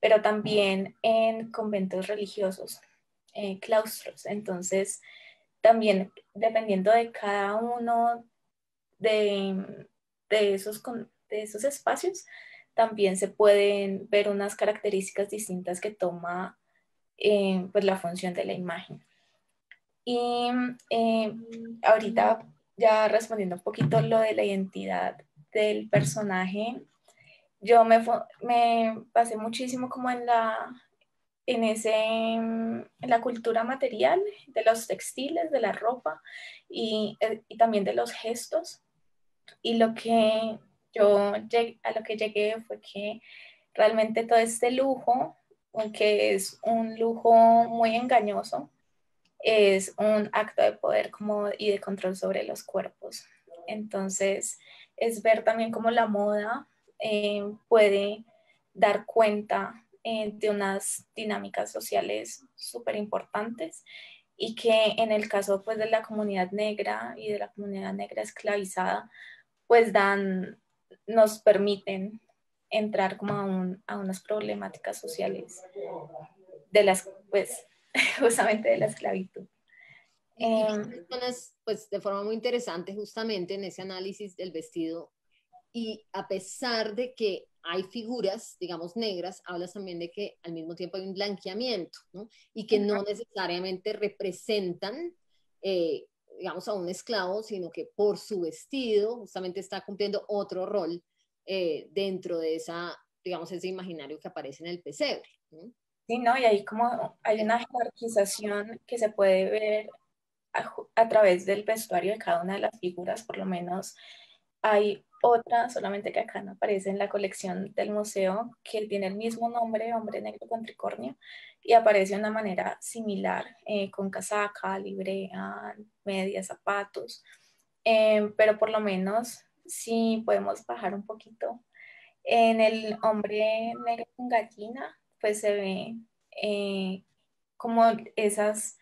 pero también en conventos religiosos, eh, claustros. Entonces, también dependiendo de cada uno de, esos, de esos espacios, también se pueden ver unas características distintas que toma eh, pues la función de la imagen. Y eh, ahorita ya respondiendo un poquito lo de la identidad del personaje, yo me, me pasé muchísimo como en la, en, ese, en la cultura material, de los textiles, de la ropa y, eh, y también de los gestos. Y lo que yo llegué, a lo que llegué fue que realmente todo este lujo, aunque es un lujo muy engañoso, es un acto de poder como y de control sobre los cuerpos. Entonces, es ver también cómo la moda eh, puede dar cuenta eh, de unas dinámicas sociales súper importantes y que en el caso pues, de la comunidad negra y de la comunidad negra esclavizada, pues dan, nos permiten entrar como a, a unas problemáticas sociales de las pues justamente de la esclavitud. Em, pues de forma muy interesante justamente en ese análisis del vestido y a pesar de que hay figuras, digamos, negras, hablas también de que al mismo tiempo hay un blanqueamiento, ¿no? Y que no necesariamente representan, eh, digamos, a un esclavo, sino que por su vestido justamente está cumpliendo otro rol eh, dentro de esa, digamos, ese imaginario que aparece en el pesebre. Sí, ¿no? Y ahí como hay una jerarquización que se puede ver a, través del vestuario de cada una de las figuras, por lo menos hay otra, solamente que acá no aparece en la colección del museo, que tiene el mismo nombre, Hombre Negro con Tricornio, y aparece de una manera similar, eh, con casaca, librea, medias, zapatos, eh, pero por lo menos sí podemos bajar un poquito. En el hombre negro con gallina pues se ve eh, como esas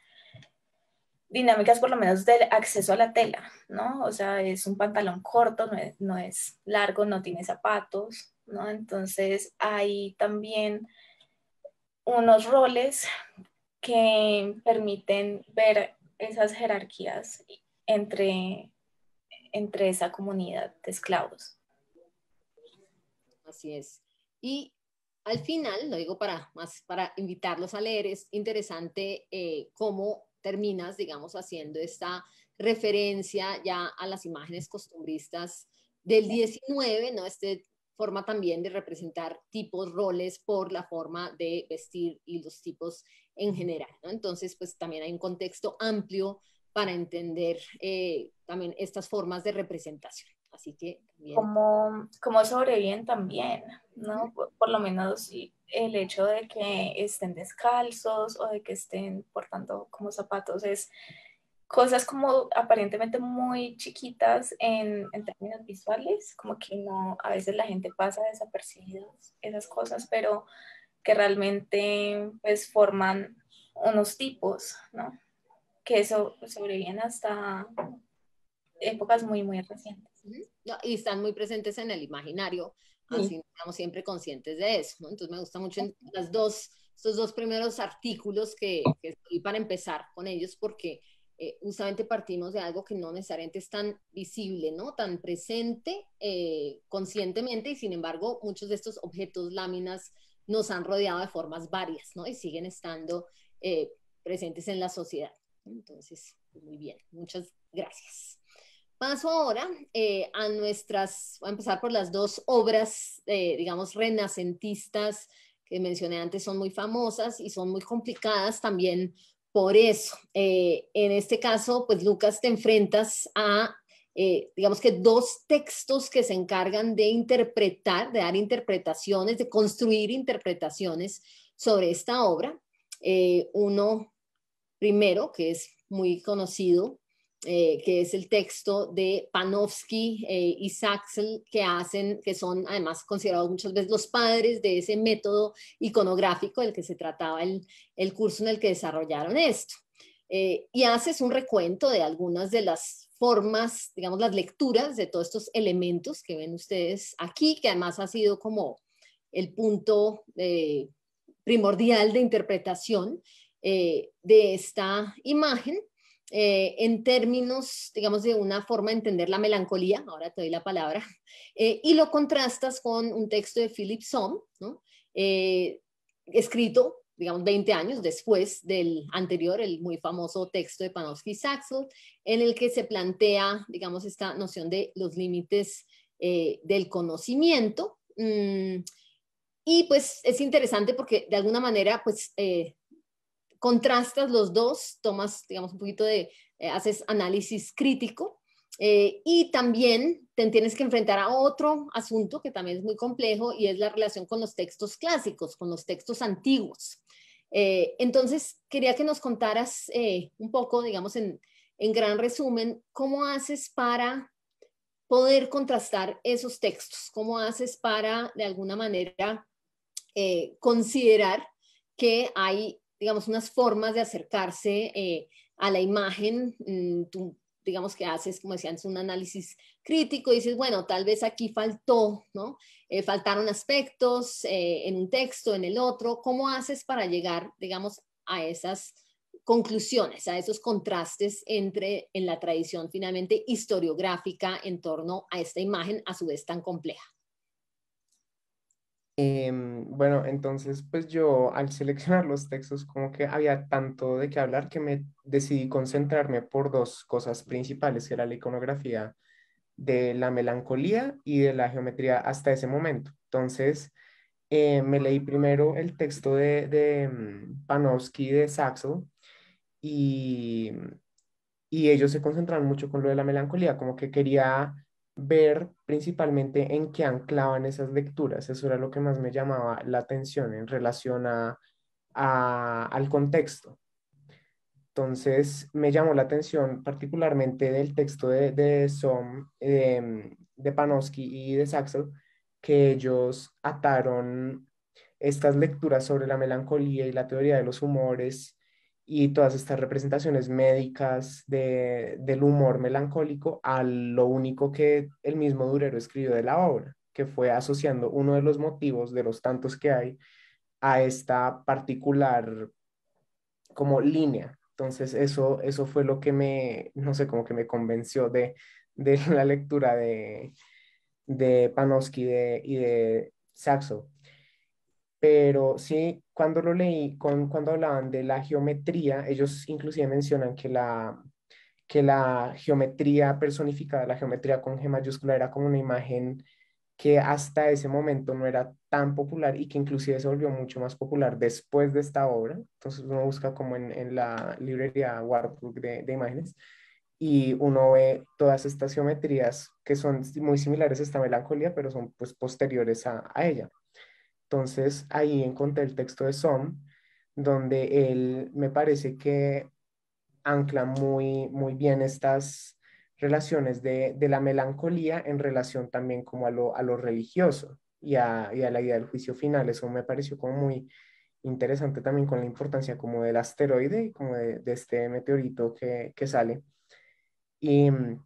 dinámicas por lo menos del acceso a la tela, ¿no? O sea, es un pantalón corto, no es, largo, no tiene zapatos, ¿no? Entonces hay también unos roles que permiten ver esas jerarquías entre, entre esa comunidad de esclavos. Así es. Y al final, lo digo para, más para invitarlos a leer, es interesante eh, cómo terminas, digamos, haciendo esta referencia ya a las imágenes costumbristas del 19, ¿no? Esta forma también de representar tipos, roles por la forma de vestir y los tipos en general, ¿no? Entonces, pues también hay un contexto amplio para entender eh, también estas formas de representación. Así que Como, como sobreviven también, ¿no? Por, lo menos el hecho de que estén descalzos o de que estén portando como zapatos es cosas como aparentemente muy chiquitas en, en términos visuales, como que no, a veces la gente pasa desapercibidas esas cosas, pero que realmente pues forman unos tipos, ¿no? Que eso sobreviven hasta épocas muy, muy recientes y están muy presentes en el imaginario, así estamos siempre conscientes de eso. Entonces me gusta mucho las dos, estos dos primeros artículos que, estoy para empezar con ellos porque eh, justamente partimos de algo que no necesariamente es tan visible, ¿no? Tan presente eh, conscientemente y sin embargo muchos de estos objetos, láminas, nos han rodeado de formas varias, ¿no? Y siguen estando eh, presentes en la sociedad. Entonces, pues, muy bien, muchas gracias. Paso ahora eh, a nuestras, voy a empezar por las dos obras, eh, digamos, renacentistas que mencioné antes, son muy famosas y son muy complicadas también por eso. Eh, en este caso, pues Lucas, te enfrentas a, digamos que dos textos que se encargan de interpretar, de dar interpretaciones, de construir interpretaciones sobre esta obra. uno primero, que es muy conocido, eh, que es el texto de Panofsky y e Saxel, que hacen, que son además considerados muchas veces los padres de ese método iconográfico del que se trataba el, curso en el que desarrollaron esto. Eh, y haces un recuento de algunas de las formas, digamos, las lecturas de todos estos elementos que ven ustedes aquí, que además ha sido como el punto eh, primordial de interpretación de esta imagen. Eh, en términos, digamos, de una forma de entender la melancolía, ahora te doy la palabra, eh, y lo contrastas con un texto de Philip Somme, eh, escrito, digamos, 20 años después del anterior, el muy famoso texto de Panofsky Saxel, en el que se plantea, digamos, esta noción de los límites del conocimiento. Mm, y pues es interesante porque de alguna manera, pues contrastas los dos, tomas, digamos, un poquito de, eh, haces análisis crítico eh, y también te tienes que enfrentar a otro asunto que también es muy complejo y es la relación con los textos clásicos, con los textos antiguos. Eh, entonces, quería que nos contaras un poco, digamos, en, en gran resumen, cómo haces para poder contrastar esos textos, cómo haces para, de alguna manera, considerar que hay digamos, unas formas de acercarse eh, a la imagen. Mm, tú, digamos que haces, como decían, antes, un análisis crítico y dices, bueno, tal vez aquí faltó, ¿no? Eh, faltaron aspectos eh, en un texto, en el otro. ¿Cómo haces para llegar, digamos, a esas conclusiones, a esos contrastes entre en la tradición finalmente historiográfica en torno a esta imagen a su vez tan compleja? Em, bueno, entonces pues yo al seleccionar los textos como que había tanto de qué hablar que me decidí concentrarme por dos cosas principales, que era la iconografía de la melancolía y de la geometría hasta ese momento. Entonces eh, me leí primero el texto de, de mm, Panofsky de Saxo y, y ellos se concentraron mucho con lo de la melancolía, como que quería ver principalmente en qué anclaban esas lecturas. Eso era lo que más me llamaba la atención en relación al contexto. Entonces me llamó la atención particularmente del texto de, de eh, de, de y de Saxo, que ellos ataron estas lecturas sobre la melancolía y la teoría de los humores y todas estas representaciones médicas del humor melancólico a lo único que el mismo Durero escribió de la obra, que fue asociando uno de los motivos de los tantos que hay a esta particular como línea. Entonces eso, eso fue lo que me, no sé, cómo que me convenció de, la lectura de, de Panofsky y de Saxo. Pero sí, cuando lo leí, con, cuando hablaban de la geometría, ellos inclusive mencionan que la, que la geometría personificada, la geometría con G mayúscula era como una imagen que hasta ese momento no era tan popular y que inclusive se volvió mucho más popular después de esta obra. Entonces uno busca como en, la librería Warburg de, imágenes y uno ve todas estas geometrías que son muy similares a esta melancolía, pero son pues posteriores a ella. Entonces ahí encontré el texto de Som, donde él me parece que ancla muy, muy bien estas relaciones de, de la melancolía en relación también como a lo, a religioso y a, y a, la idea del juicio final. Eso me pareció como muy interesante también con la importancia como del asteroide, como de, de este meteorito que, que sale. Y mm,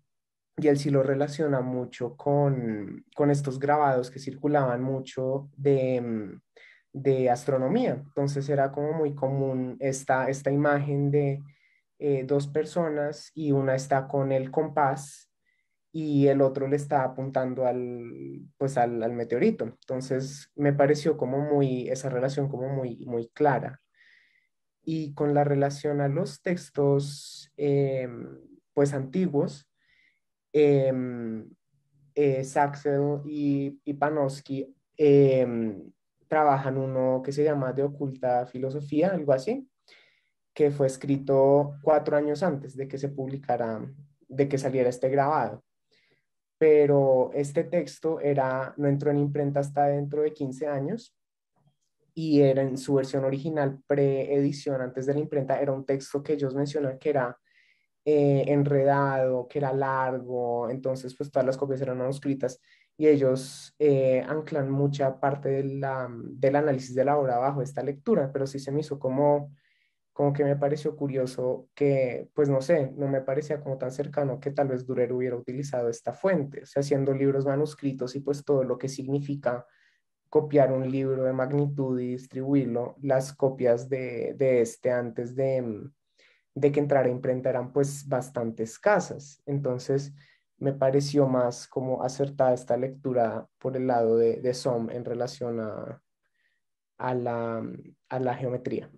y él sí lo relaciona mucho con, estos grabados que circulaban mucho mm, de, astronomía. Entonces era como muy común esta, esta imagen de eh, dos personas y una está con el compás y el otro le está apuntando al, pues al, meteorito. Entonces me pareció como muy, esa relación como muy, muy clara. Y con la relación a los textos em, pues antiguos, Em, eh, Saxel y, y em, trabajan uno que se llama De Oculta Filosofía, algo así, que fue escrito cuatro años antes de que se publicara, de que saliera este grabado. Pero este texto era, no entró en imprenta hasta dentro de 15 años y era en su versión original, preedición antes de la imprenta, era un texto que ellos mencionan que era eh, enredado, que era largo, entonces pues todas las copias eran manuscritas y ellos eh, anclan mucha parte de la, del análisis de la obra bajo esta lectura, pero sí se me hizo como, como que me pareció curioso que, pues no sé, no me parecía como tan cercano que tal vez Durer hubiera utilizado esta fuente, o sea, haciendo libros manuscritos y pues todo lo que significa copiar un libro de magnitud y distribuirlo, las copias de, de este antes de, mm, de que entrar a imprenta eran pues bastante escasas. Entonces me pareció más como acertada esta lectura por el lado de, de SOM en relación a, a, la, a la geometría.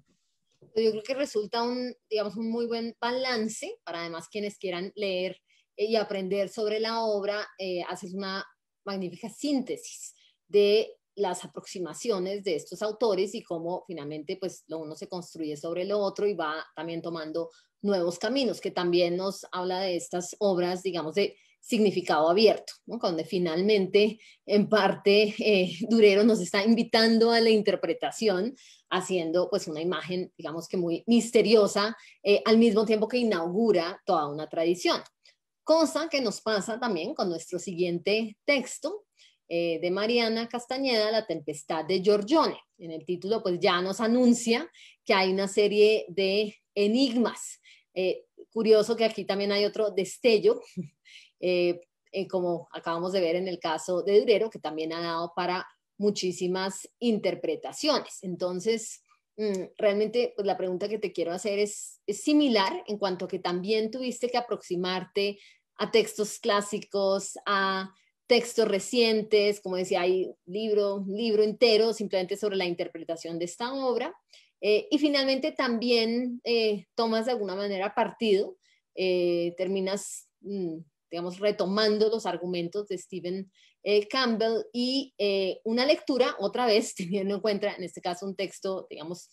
Yo creo que resulta un, digamos, un muy buen balance para además quienes quieran leer eh, y aprender sobre la obra, eh, haces una magnífica síntesis de las aproximaciones de estos autores y cómo finalmente pues lo uno se construye sobre lo otro y va también tomando nuevos caminos, que también nos habla de estas obras, digamos, de significado abierto, donde finalmente, en parte, eh, Durero nos está invitando a la interpretación, haciendo pues una imagen, digamos que muy misteriosa, eh, al mismo tiempo que inaugura toda una tradición. Cosa que nos pasa también con nuestro siguiente texto, eh, de Mariana Castañeda, La Tempestad de Giorgione. En el título, pues ya nos anuncia que hay una serie de enigmas. Eh, curioso que aquí también hay otro destello, eh, como acabamos de ver en el caso de Durero, que también ha dado para muchísimas interpretaciones. Entonces, mm, realmente pues la pregunta que te quiero hacer es, similar en cuanto que también tuviste que aproximarte a textos clásicos, a textos recientes, como decía, hay libro, libro entero simplemente sobre la interpretación de esta obra. Eh, y finalmente también eh, tomas de alguna manera partido, eh, terminas, mm, digamos, retomando los argumentos de Stephen Campbell y una lectura, otra vez, teniendo en cuenta, en este caso, un texto, digamos,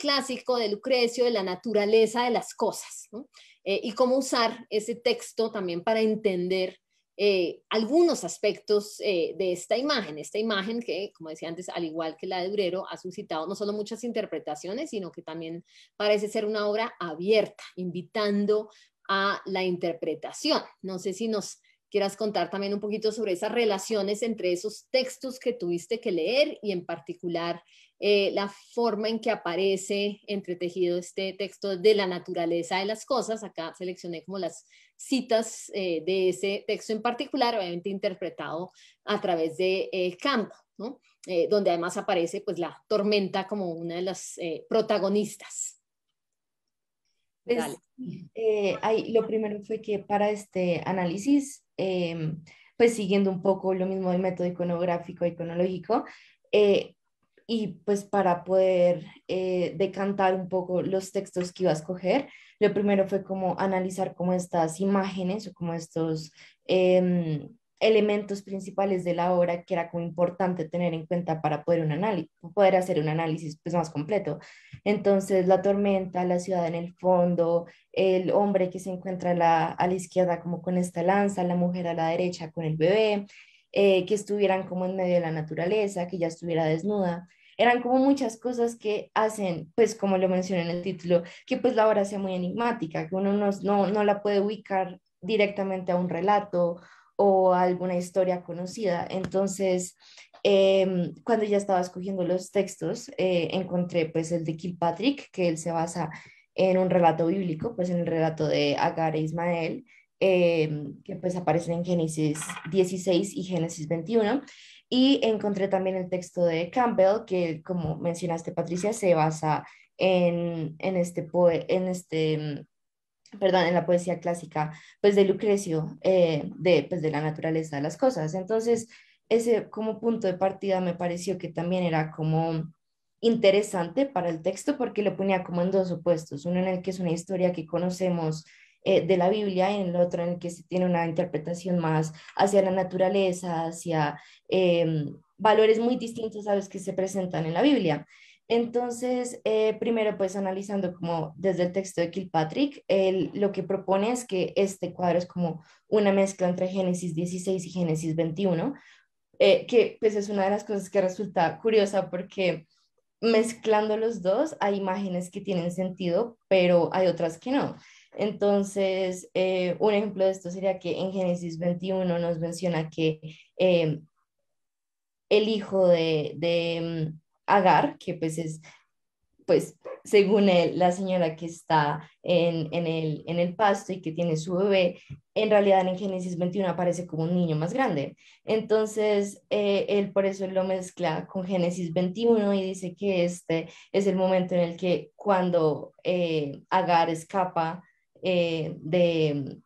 clásico de Lucrecio, de la naturaleza de las cosas, ¿no? y cómo usar ese texto también para entender eh, algunos aspectos eh, de esta imagen, esta imagen que, como decía antes, al igual que la de Durero, ha suscitado no solo muchas interpretaciones, sino que también parece ser una obra abierta, invitando a la interpretación. No sé si nos quieras contar también un poquito sobre esas relaciones entre esos textos que tuviste que leer y en particular eh, la forma en que aparece entretejido este texto de la naturaleza de las cosas. Acá seleccioné como las citas eh, de ese texto en particular, obviamente interpretado a través de campo, eh, donde además aparece pues la tormenta como una de las protagonistas. Pues, ahí, lo primero fue que para este análisis, em, pues siguiendo un poco lo mismo del método iconográfico, iconológico, y pues para poder eh, decantar un poco los textos que iba a escoger, lo primero fue como analizar como estas imágenes o como estos em, elementos principales de la obra que era como importante tener en cuenta para poder, un poder hacer un análisis pues, más completo. Entonces, la tormenta, la ciudad en el fondo, el hombre que se encuentra a la, a la izquierda como con esta lanza, la mujer a la derecha con el bebé, eh, que estuvieran como en medio de la naturaleza, que ya estuviera desnuda. Eran como muchas cosas que hacen, pues como lo mencioné en el título, que pues la obra sea muy enigmática, que uno no, no, la puede ubicar directamente a un relato o a alguna historia conocida. Entonces, em, cuando ya estaba escogiendo los textos, eh, encontré pues el de Kilpatrick, que él se basa en un relato bíblico, pues en el relato de Agar e Ismael, Em, que pues aparecen en Génesis 16 y Génesis 21. Y encontré también el texto de Campbell, que como mencionaste, Patricia, se basa en, en este, en este mm, perdón, en la poesía clásica, pues de Lucrecio, eh, de, pues, de la naturaleza de las cosas. Entonces, ese como punto de partida me pareció que también era como interesante para el texto porque lo ponía como en dos opuestos, uno en el que es una historia que conocemos eh, de la Biblia, y en el otro en el que se tiene una interpretación más hacia la naturaleza, hacia em, valores muy distintos a los que se presentan en la Biblia. Entonces, eh, primero, pues analizando como desde el texto de Kilpatrick, lo que propone es que este cuadro es como una mezcla entre Génesis 16 y Génesis 21, eh, que pues es una de las cosas que resulta curiosa porque mezclando los dos hay imágenes que tienen sentido, pero hay otras que no. Entonces, eh, un ejemplo de esto sería que en Génesis 21 nos menciona que eh, el hijo de, de mm, Agar, que pues es, pues según él, la señora que está en, el, pasto y que tiene su bebé, en realidad en Génesis 21 aparece como un niño más grande. Entonces, eh, él por eso lo mezcla con Génesis 21 y dice que este es el momento en el que cuando Agar escapa eh, de,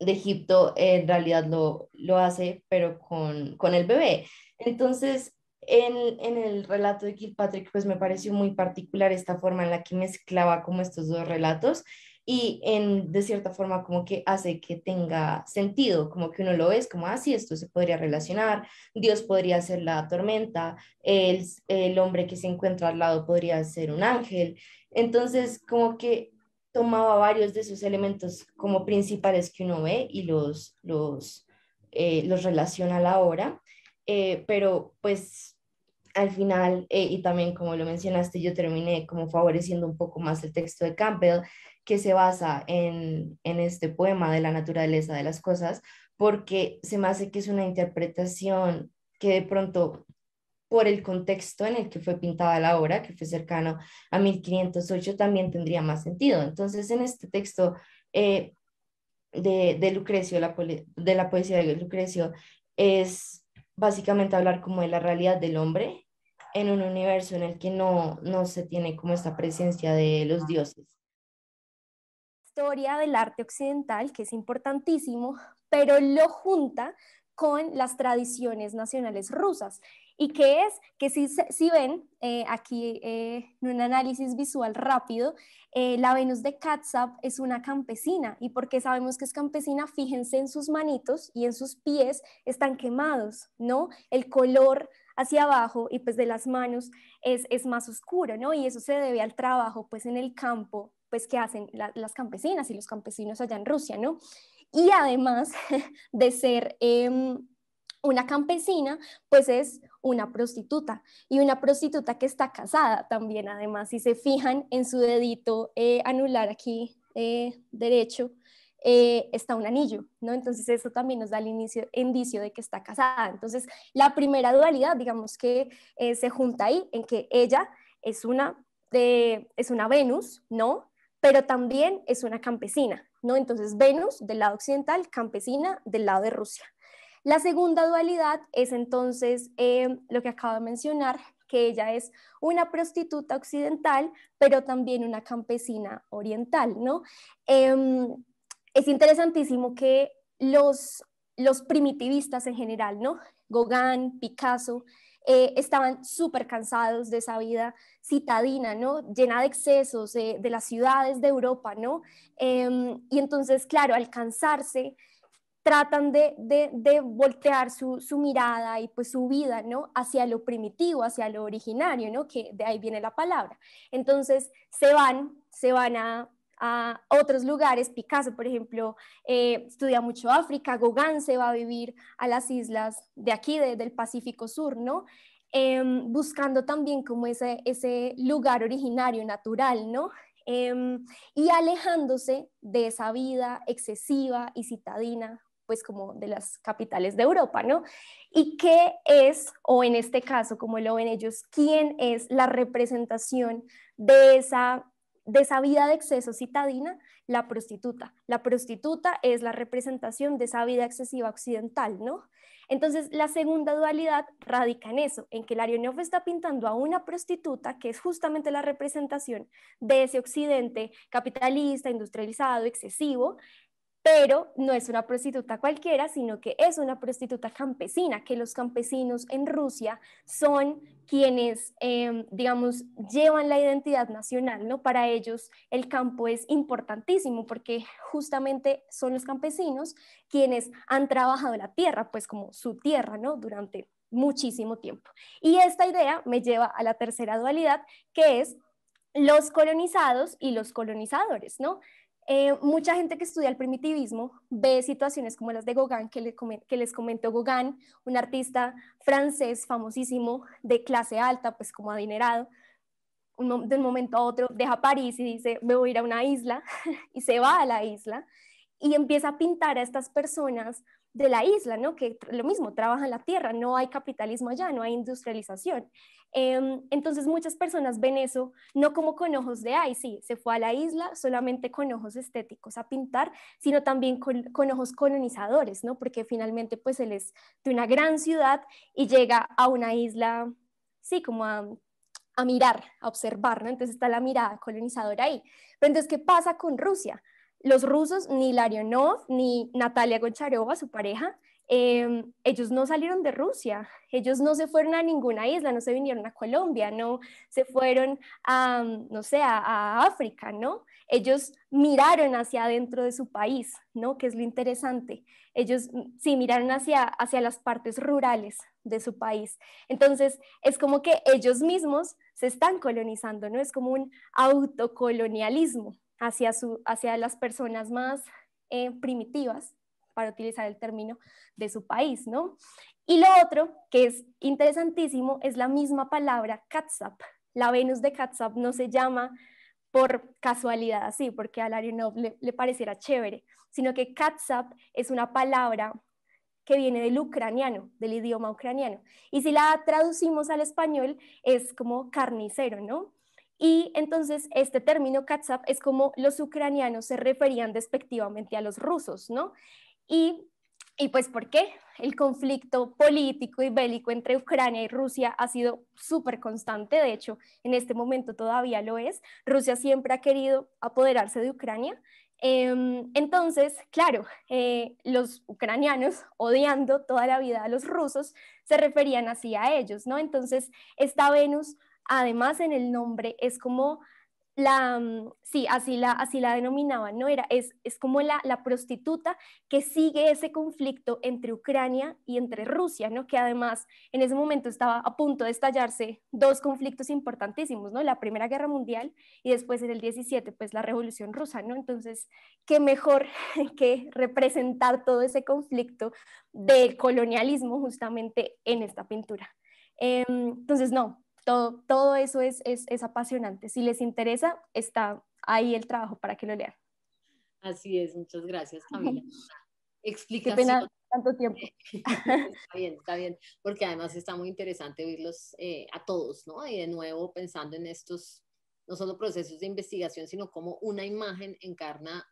Egipto en realidad lo, lo hace, pero con, el bebé. Entonces, en, el relato de Kilpatrick, pues me pareció muy particular esta forma en la que mezclaba como estos dos relatos y en, de cierta forma como que hace que tenga sentido, como que uno lo es como así, ah, esto se podría relacionar, Dios podría ser la tormenta, el, el hombre que se encuentra al lado podría ser un ángel. Entonces, como que tomaba varios de sus elementos como principales que uno ve y los, los, eh, los relaciona a la obra, eh, pero pues al final, eh, y también como lo mencionaste, yo terminé como favoreciendo un poco más el texto de Campbell, que se basa en, en este poema de la naturaleza de las cosas, porque se me hace que es una interpretación que de pronto por el contexto en el que fue pintada la obra, que fue cercano a 1508, también tendría más sentido. Entonces, en este texto eh, de, de, Lucrecio, de la poesía de Lucrecio, es básicamente hablar como de la realidad del hombre en un universo en el que no, no se tiene como esta presencia de los dioses historia del arte occidental, que es importantísimo, pero lo junta con las tradiciones nacionales rusas y qué es que si, si ven eh, aquí eh, en un análisis visual rápido, eh, la Venus de Katsap es una campesina y porque sabemos que es campesina, fíjense en sus manitos y en sus pies están quemados, ¿no? El color hacia abajo y pues de las manos es, más oscuro, ¿no? Y eso se debe al trabajo pues en el campo pues que hacen las campesinas y los campesinos allá en Rusia, ¿no? Y además de ser... Em, una campesina, pues es una prostituta y una prostituta que está casada también, además, si se fijan en su dedito eh, anular aquí eh, derecho, eh, está un anillo, ¿no? Entonces eso también nos da el inicio, indicio de que está casada. Entonces la primera dualidad, digamos que se junta ahí en que ella es una, es una Venus, ¿no? Pero también es una campesina, ¿no? Entonces Venus del lado occidental, campesina del lado de Rusia. La segunda dualidad es entonces eh, lo que acabo de mencionar, que ella es una prostituta occidental, pero también una campesina oriental, ¿no? Em, es interesantísimo que los, los primitivistas en general, ¿no? Gauguin, Picasso, eh, estaban súper cansados de esa vida citadina, ¿no? Llena de excesos, eh, de las ciudades de Europa, ¿no? Em, y entonces, claro, alcanzarse tratan de, de, voltear su, su, mirada y pues su vida, ¿no? Hacia lo primitivo, hacia lo originario, ¿no? Que de ahí viene la palabra. Entonces se van, se van a, otros lugares. Picasso, por ejemplo, eh, estudia mucho África. Gauguin se va a vivir a las islas de aquí, del Pacífico Sur, ¿no? Em, buscando también como ese, ese lugar originario, natural, ¿no? Em, y alejándose de esa vida excesiva y citadina pues como de las capitales de Europa, ¿no? ¿Y qué es, o en este caso, como lo ven ellos, quién es la representación de esa de esa vida de exceso citadina, la prostituta. La prostituta es la representación de esa vida excesiva occidental, ¿no? Entonces, la segunda dualidad radica en eso, en que Larionov está pintando a una prostituta que es justamente la representación de ese occidente capitalista, industrializado, excesivo, pero no es una prostituta cualquiera, sino que es una prostituta campesina, que los campesinos en Rusia son quienes, em, digamos, llevan la identidad nacional, ¿no? Para ellos el campo es importantísimo porque justamente son los campesinos quienes han trabajado la tierra, pues como su tierra, ¿no? Durante muchísimo tiempo. Y esta idea me lleva a la tercera dualidad, que es los colonizados y los colonizadores, ¿no? Eh, mucha gente que estudia el primitivismo ve situaciones como las de Gauguin, que, le, que les comentó Gauguin, un artista francés famosísimo de clase alta, pues como adinerado, de un momento a otro deja París y dice, me voy a ir a una isla, y se va a la isla, y empieza a pintar a estas personas de la isla, ¿no? Que lo mismo, trabajan la tierra, no hay capitalismo allá, no hay industrialización. Em, entonces muchas personas ven eso no como con ojos de, ay, sí, se fue a la isla solamente con ojos estéticos a pintar, sino también con, ojos colonizadores, ¿no? Porque finalmente pues él es de una gran ciudad y llega a una isla, sí, como a mirar, a observar, Entonces está la mirada colonizadora ahí. Pero entonces, ¿qué pasa con Rusia? Los rusos, ni Larionov, ni Natalia Goncharova, su pareja, Em, ellos no salieron de Rusia, ellos no se fueron a ninguna isla, no se vinieron a Colombia, no se fueron a, no sé, a, África, ¿no? Ellos miraron hacia adentro de su país, ¿no? Que es lo interesante. Ellos mm, sí miraron hacia, hacia las partes rurales de su país. Entonces, es como que ellos mismos se están colonizando, ¿no? Es como un autocolonialismo hacia, hacia las personas más eh, primitivas para utilizar el término de su país, ¿no? Y lo otro que es interesantísimo es la misma palabra Katsap. La Venus de Katsap no se llama por casualidad así, porque a Larionov le, le pareciera chévere, sino que Katsap es una palabra que viene del ucraniano, del idioma ucraniano. Y si la traducimos al español, es como carnicero, ¿no? Y entonces este término Katsap es como los ucranianos se referían despectivamente a los rusos, ¿no? Y, y pues, ¿por qué? El conflicto político y bélico entre Ucrania y Rusia ha sido súper constante, de hecho, en este momento todavía lo es. Rusia siempre ha querido apoderarse de Ucrania, em, entonces, claro, eh, los ucranianos, odiando toda la vida a los rusos, se referían así a ellos, ¿no? Entonces, esta Venus, además en el nombre, es como la, mm, sí, así la, así la denominaban, ¿no? Era, es, como la, prostituta que sigue ese conflicto entre Ucrania y entre Rusia, ¿no? Que además en ese momento estaba a punto de estallarse dos conflictos importantísimos, ¿no? La Primera Guerra Mundial y después en el 17, pues la Revolución Rusa, ¿no? Entonces, qué mejor que representar todo ese conflicto del colonialismo justamente en esta pintura. Em, entonces, no, todo, todo eso es, es, es apasionante. Si les interesa, está ahí el trabajo para que lo lean. Así es, muchas gracias, Camila. Explicación. pena tanto tiempo. está bien, está bien, porque además está muy interesante oírlos eh, a todos, ¿no? Y de nuevo pensando en estos, no solo procesos de investigación, sino cómo una imagen encarna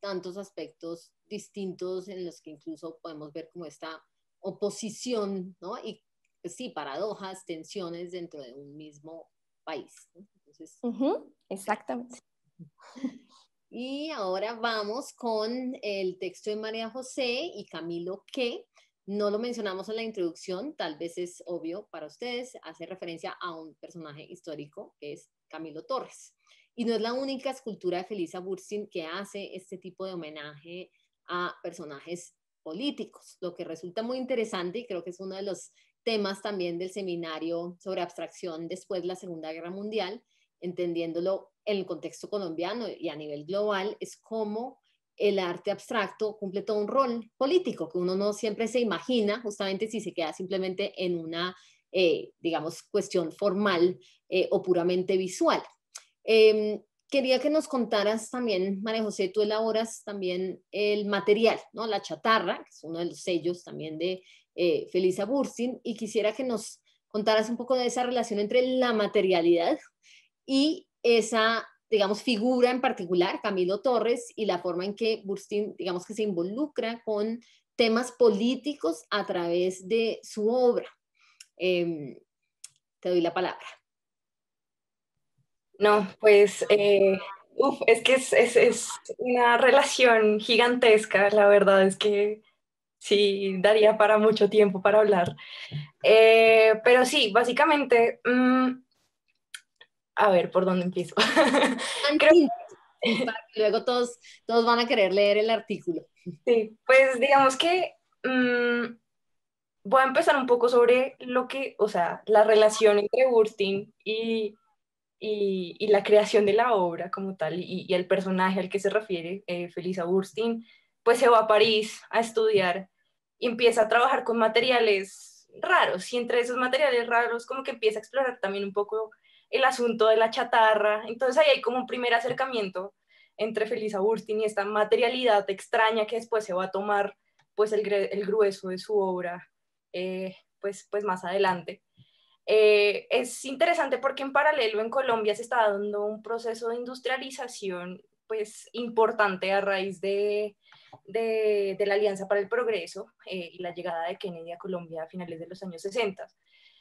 tantos aspectos distintos en los que incluso podemos ver como esta oposición, ¿no? Y sí, paradojas, tensiones dentro de un mismo país. exactamente. Y ahora vamos con el texto de María José y Camilo que no lo mencionamos en la introducción, tal vez es obvio para ustedes, hace referencia a un personaje histórico que es Camilo Torres. Y no es la única escultura de Felisa Bursin que hace este tipo de homenaje a personajes políticos. Lo que resulta muy interesante y creo que es uno de los temas también del seminario sobre abstracción después de la Segunda Guerra Mundial, entendiéndolo en el contexto colombiano y a nivel global, es cómo el arte abstracto cumple todo un rol político que uno no siempre se imagina, justamente si se queda simplemente en una, eh, digamos, cuestión formal eh, o puramente visual. Em, quería que nos contaras también, María José, tú elaboras también el material, ¿no? La chatarra, que es uno de los sellos también de eh, Felisa Bursin, y quisiera que nos contaras un poco de esa relación entre la materialidad y esa, digamos, figura en particular, Camilo Torres, y la forma en que Burstin digamos, que se involucra con temas políticos a través de su obra. Em, te doy la palabra. No, pues eh, es que es, una relación gigantesca, la verdad es que sí, daría para mucho tiempo para hablar. Eh, pero sí, básicamente, mm, a ver, ¿por dónde empiezo? Creo luego todos, todos van a querer leer el artículo. Sí, pues digamos que mm, voy a empezar un poco sobre lo que, o sea, la relación entre Burstyn y, y, la creación de la obra como tal y, el personaje al que se refiere eh, Felisa Burstyn, pues se va a París a estudiar y empieza a trabajar con materiales raros y entre esos materiales raros como que empieza a explorar también un poco el asunto de la chatarra. Entonces ahí hay como un primer acercamiento entre Felisa Burtin y esta materialidad extraña que después se va a tomar pues el, grueso de su obra eh, pues, pues más adelante. Eh, es interesante porque en paralelo en Colombia se está dando un proceso de industrialización pues importante a raíz de, de, la Alianza para el Progreso eh, y la llegada de Kennedy a Colombia a finales de los años 60.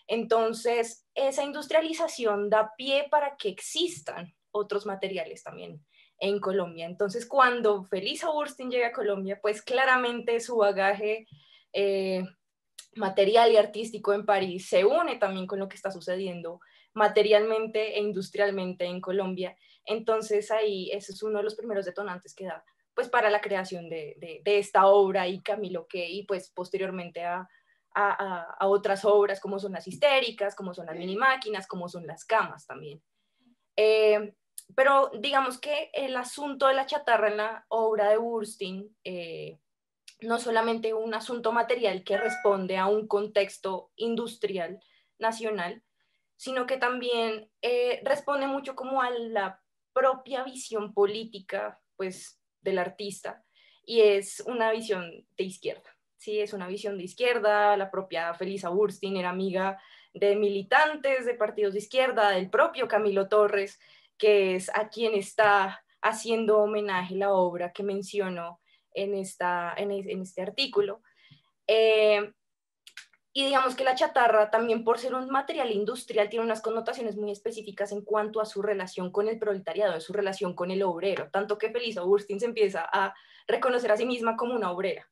Entonces, esa industrialización da pie para que existan otros materiales también en Colombia. Entonces, cuando Felisa Burstyn llega a Colombia, pues claramente su bagaje eh, material y artístico en París se une también con lo que está sucediendo materialmente e industrialmente en Colombia. Entonces ahí ese es uno de los primeros detonantes que da pues para la creación de, esta obra y Camilo que y pues posteriormente a, otras obras como son las histéricas, como son las mini máquinas, como son las camas también. Eh, pero digamos que el asunto de la chatarra en la obra de Burstyn eh, no solamente un asunto material que responde a un contexto industrial nacional, sino que también eh, responde mucho como a la propia visión política, pues del artista y es una visión de izquierda. Sí, es una visión de izquierda, la propia Felisa Burstyn era amiga de militantes de partidos de izquierda, del propio Camilo Torres, que es a quien está haciendo homenaje la obra que menciono en, esta, en, este artículo. Eh, y digamos que la chatarra también por ser un material industrial tiene unas connotaciones muy específicas en cuanto a su relación con el proletariado, en su relación con el obrero, tanto que Felisa Augustin se empieza a reconocer a sí misma como una obrera.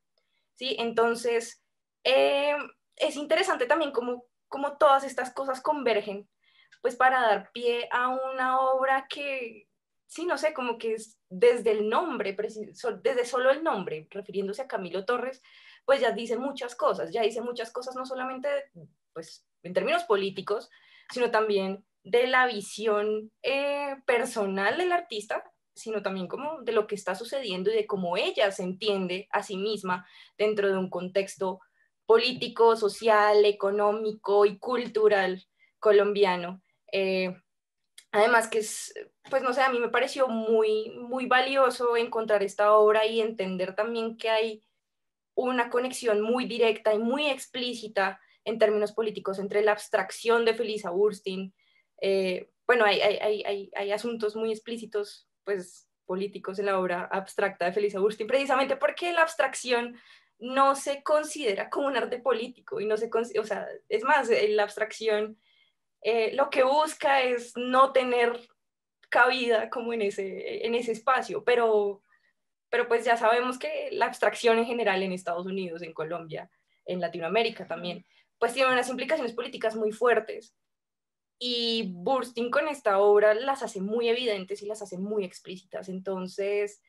¿sí? Entonces, eh, es interesante también cómo, cómo todas estas cosas convergen pues para dar pie a una obra que, sí, no sé, como que es desde el nombre, desde solo el nombre, refiriéndose a Camilo Torres, pues ya dice muchas cosas, ya dice muchas cosas no solamente, pues, en términos políticos, sino también de la visión eh, personal del artista, sino también como de lo que está sucediendo y de cómo ella se entiende a sí misma dentro de un contexto político, social, económico y cultural colombiano. Eh, además que es, pues no sé, a mí me pareció muy, muy valioso encontrar esta obra y entender también que hay una conexión muy directa y muy explícita en términos políticos entre la abstracción de Felisa Burstyn. Eh, bueno, hay, asuntos muy explícitos, pues, políticos en la obra abstracta de Felisa Burstyn, precisamente porque la abstracción no se considera como un arte político y no se, o sea, es más, eh, la abstracción eh, lo que busca es no tener cabida como en ese, en ese espacio, pero pero pues ya sabemos que la abstracción en general en Estados Unidos, en Colombia, en Latinoamérica también, pues tiene unas implicaciones políticas muy fuertes. Y bursting con esta obra las hace muy evidentes y las hace muy explícitas. Entonces,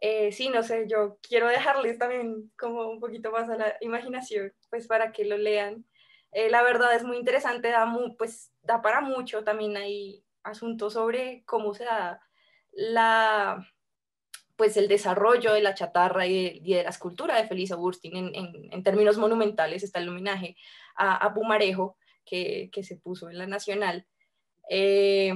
eh, sí, no sé, yo quiero dejarles también como un poquito más a la imaginación, pues para que lo lean. Eh, la verdad es muy interesante, da, pues, da para mucho, también hay asuntos sobre cómo se da la pues el desarrollo de la chatarra y de, la escultura de Felisa Agustín en, términos monumentales está el homenaje a, Pumarejo que, se puso en la Nacional. Eh,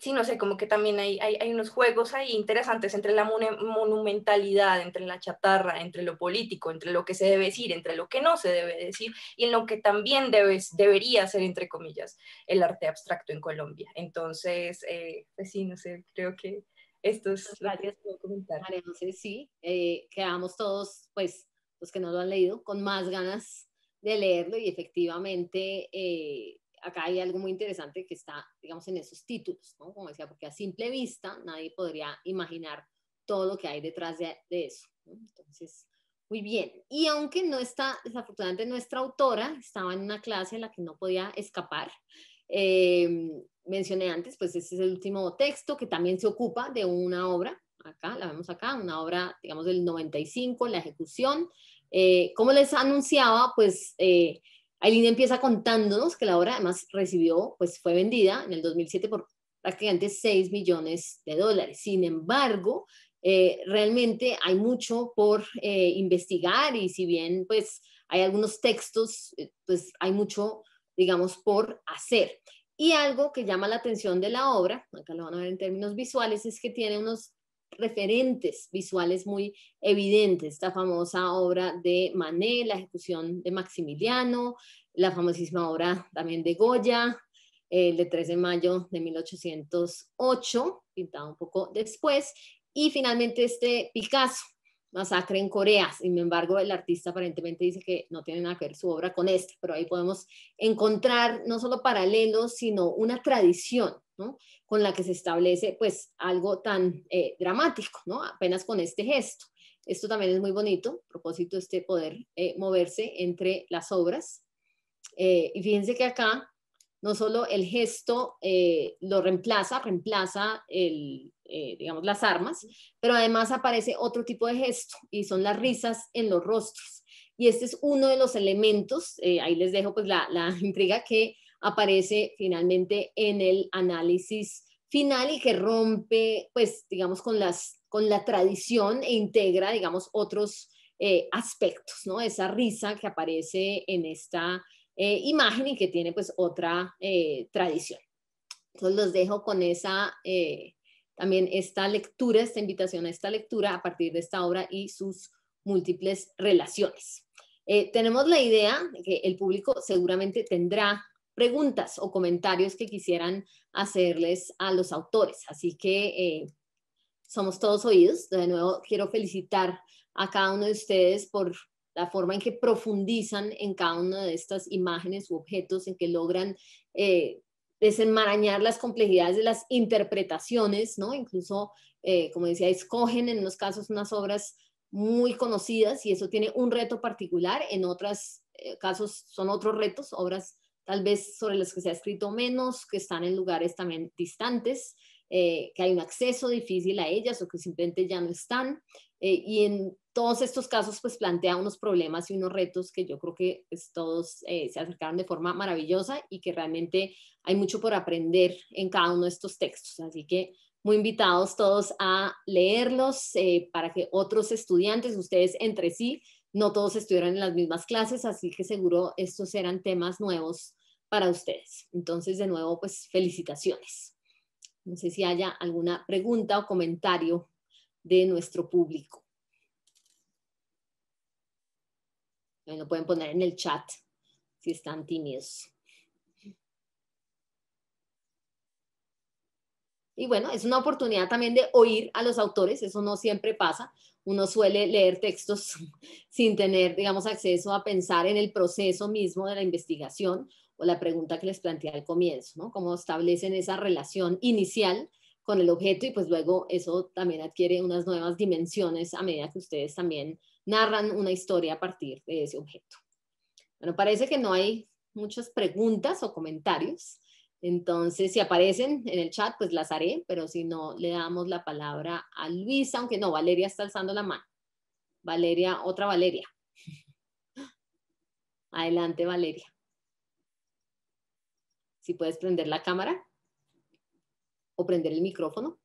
sí, no sé, como que también hay, hay, unos juegos ahí interesantes entre la monumentalidad, entre la chatarra, entre lo político, entre lo que se debe decir, entre lo que no se debe decir y en lo que también debería ser, entre comillas, el arte abstracto en Colombia. Entonces, eh, pues sí, no sé, creo que esto es gracias comentar. Entonces sí, eh, quedamos todos, pues, los que no lo han leído, con más ganas de leerlo y efectivamente eh, acá hay algo muy interesante que está, digamos, en esos títulos, ¿no? Como decía, porque a simple vista nadie podría imaginar todo lo que hay detrás de, eso. Entonces, muy bien. Y aunque no está, desafortunadamente nuestra autora estaba en una clase en la que no podía escapar, eh, mencioné antes, pues ese es el último texto que también se ocupa de una obra, acá la vemos acá, una obra, digamos, del 95, la ejecución. Eh, como les anunciaba, pues eh, Aileen empieza contándonos que la obra además recibió, pues fue vendida en el 2007 por prácticamente 6 millones de dólares. Sin embargo, eh, realmente hay mucho por eh, investigar y si bien pues hay algunos textos, pues hay mucho, digamos, por hacer. Y algo que llama la atención de la obra, acá lo van a ver en términos visuales, es que tiene unos referentes visuales muy evidentes. Esta famosa obra de Manet, la ejecución de Maximiliano, la famosísima obra también de Goya, el de 3 de mayo de 1808, pintado un poco después, y finalmente este Picasso, Masacre en Corea. Sin embargo, el artista aparentemente dice que no tiene nada que ver su obra con esta, pero ahí podemos encontrar no solo paralelos, sino una tradición ¿no? con la que se establece pues algo tan eh, dramático, ¿no? apenas con este gesto. Esto también es muy bonito, propósito este poder eh, moverse entre las obras. Eh, y fíjense que acá no solo el gesto eh, lo reemplaza, reemplaza el, eh, digamos, las armas, pero además aparece otro tipo de gesto y son las risas en los rostros. Y este es uno de los elementos, eh, ahí les dejo pues la, la, intriga que aparece finalmente en el análisis final y que rompe pues digamos con, las, con la tradición e integra digamos otros aspectos, ¿no? Esa risa que aparece en esta eh, imagen y que tiene pues otra eh, tradición. Entonces los dejo con esa, eh, también esta lectura, esta invitación a esta lectura a partir de esta obra y sus múltiples relaciones. tenemos la idea de que el público seguramente tendrá preguntas o comentarios que quisieran hacerles a los autores, así que somos todos oídos. De nuevo, quiero felicitar a cada uno de ustedes por la forma en que profundizan en cada una de estas imágenes u objetos, en que logran eh, desenmarañar las complejidades de las interpretaciones, ¿no? Incluso, eh, como decía, escogen en unos casos unas obras muy conocidas y eso tiene un reto particular, en otros eh, casos son otros retos, obras tal vez sobre las que se ha escrito menos, que están en lugares también distantes. Eh, que hay un acceso difícil a ellas o que simplemente ya no están. Eh, y en todos estos casos, pues plantea unos problemas y unos retos que yo creo que pues, todos eh, se acercaron de forma maravillosa y que realmente hay mucho por aprender en cada uno de estos textos. Así que muy invitados todos a leerlos para que otros estudiantes, ustedes entre sí, no todos estuvieran en las mismas clases, así que seguro estos eran temas nuevos para ustedes. Entonces, de nuevo, pues felicitaciones. No sé si haya alguna pregunta o comentario de nuestro público. Lo pueden poner en el chat si están tímidos. Y bueno, es una oportunidad también de oír a los autores, eso no siempre pasa. Uno suele leer textos sin tener, digamos, acceso a pensar en el proceso mismo de la investigación la pregunta que les planteé al comienzo, ¿no? Cómo establecen esa relación inicial con el objeto y pues luego eso también adquiere unas nuevas dimensiones a medida que ustedes también narran una historia a partir de ese objeto. Bueno, parece que no hay muchas preguntas o comentarios. Entonces, si aparecen en el chat, pues las haré, pero si no, le damos la palabra a Luisa, aunque no, Valeria está alzando la mano. Valeria, otra Valeria. Adelante, Valeria. Si puedes prender la cámara o prender el micrófono.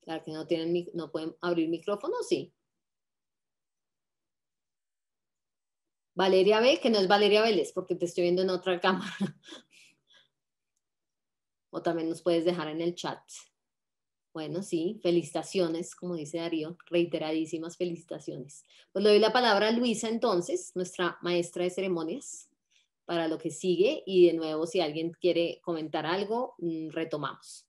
Claro que no tienen, no pueden abrir micrófono, sí. Valeria B, que no es Valeria Vélez, porque te estoy viendo en otra cámara. o también nos puedes dejar en el chat. Bueno, sí, felicitaciones, como dice Darío, reiteradísimas felicitaciones. Pues le doy la palabra a Luisa entonces, nuestra maestra de ceremonias, para lo que sigue y de nuevo si alguien quiere comentar algo, mm, retomamos.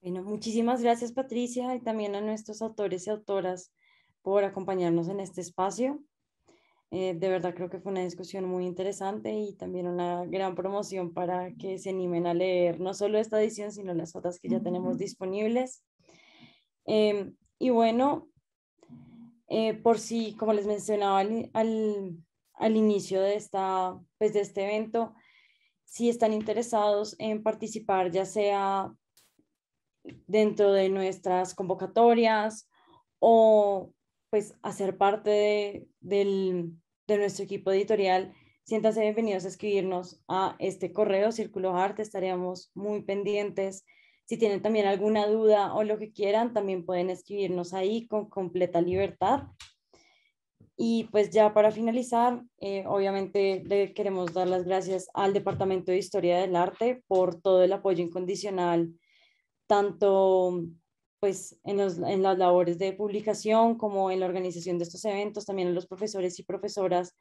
Bueno, muchísimas gracias Patricia y también a nuestros autores y autoras por acompañarnos en este espacio. Eh, de verdad creo que fue una discusión muy interesante y también una gran promoción para que se animen a leer no solo esta edición, sino las otras que ya tenemos disponibles. Em, y bueno, eh, por si, como les mencionaba al, al, inicio de, esta, pues de este evento, si están interesados en participar, ya sea dentro de nuestras convocatorias o pues hacer parte del, de nuestro equipo editorial, siéntanse bienvenidos a escribirnos a este correo Círculo Arte, estaríamos muy pendientes. Si tienen también alguna duda o lo que quieran, también pueden escribirnos ahí con completa libertad. Y pues ya para finalizar, eh, obviamente le queremos dar las gracias al Departamento de Historia del Arte por todo el apoyo incondicional, tanto pues en, las labores de publicación, como en la organización de estos eventos, también a los profesores y profesoras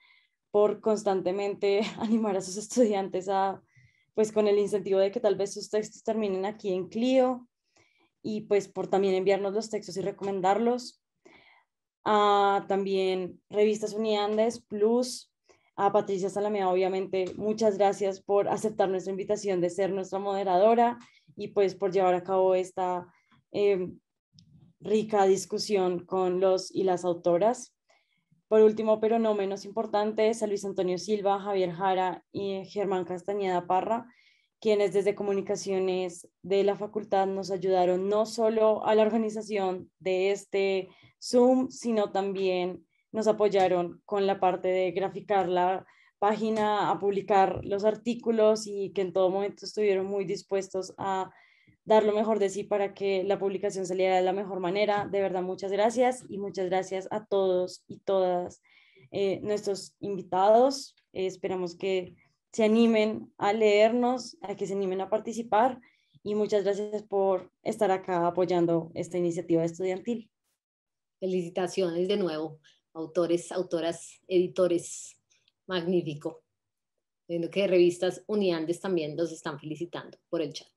por constantemente animar a sus estudiantes a, pues con el incentivo de que tal vez sus textos terminen aquí en Clio y pues por también enviarnos los textos y recomendarlos. A, ah, también Revistas Uniandes, Plus, a Patricia Salamea, obviamente, muchas gracias por aceptar nuestra invitación de ser nuestra moderadora y pues por llevar a cabo esta Em, rica discusión con los y las autoras. Por último, pero no menos importante, es a Luis Antonio Silva, Javier Jara y Germán Castañeda Parra, quienes desde comunicaciones de la facultad nos ayudaron no solo a la organización de este Zoom, sino también nos apoyaron con la parte de graficar la página, a publicar los artículos y que en todo momento estuvieron muy dispuestos a dar lo mejor de sí para que la publicación saliera de la mejor manera. De verdad, muchas gracias y muchas gracias a todos y todas eh, nuestros invitados. Eh, esperamos que se animen a leernos, a que se animen a participar y muchas gracias por estar acá apoyando esta iniciativa estudiantil. Felicitaciones de nuevo, autores, autoras, editores. Magnífico. Viendo que revistas Uniandes también los están felicitando por el chat.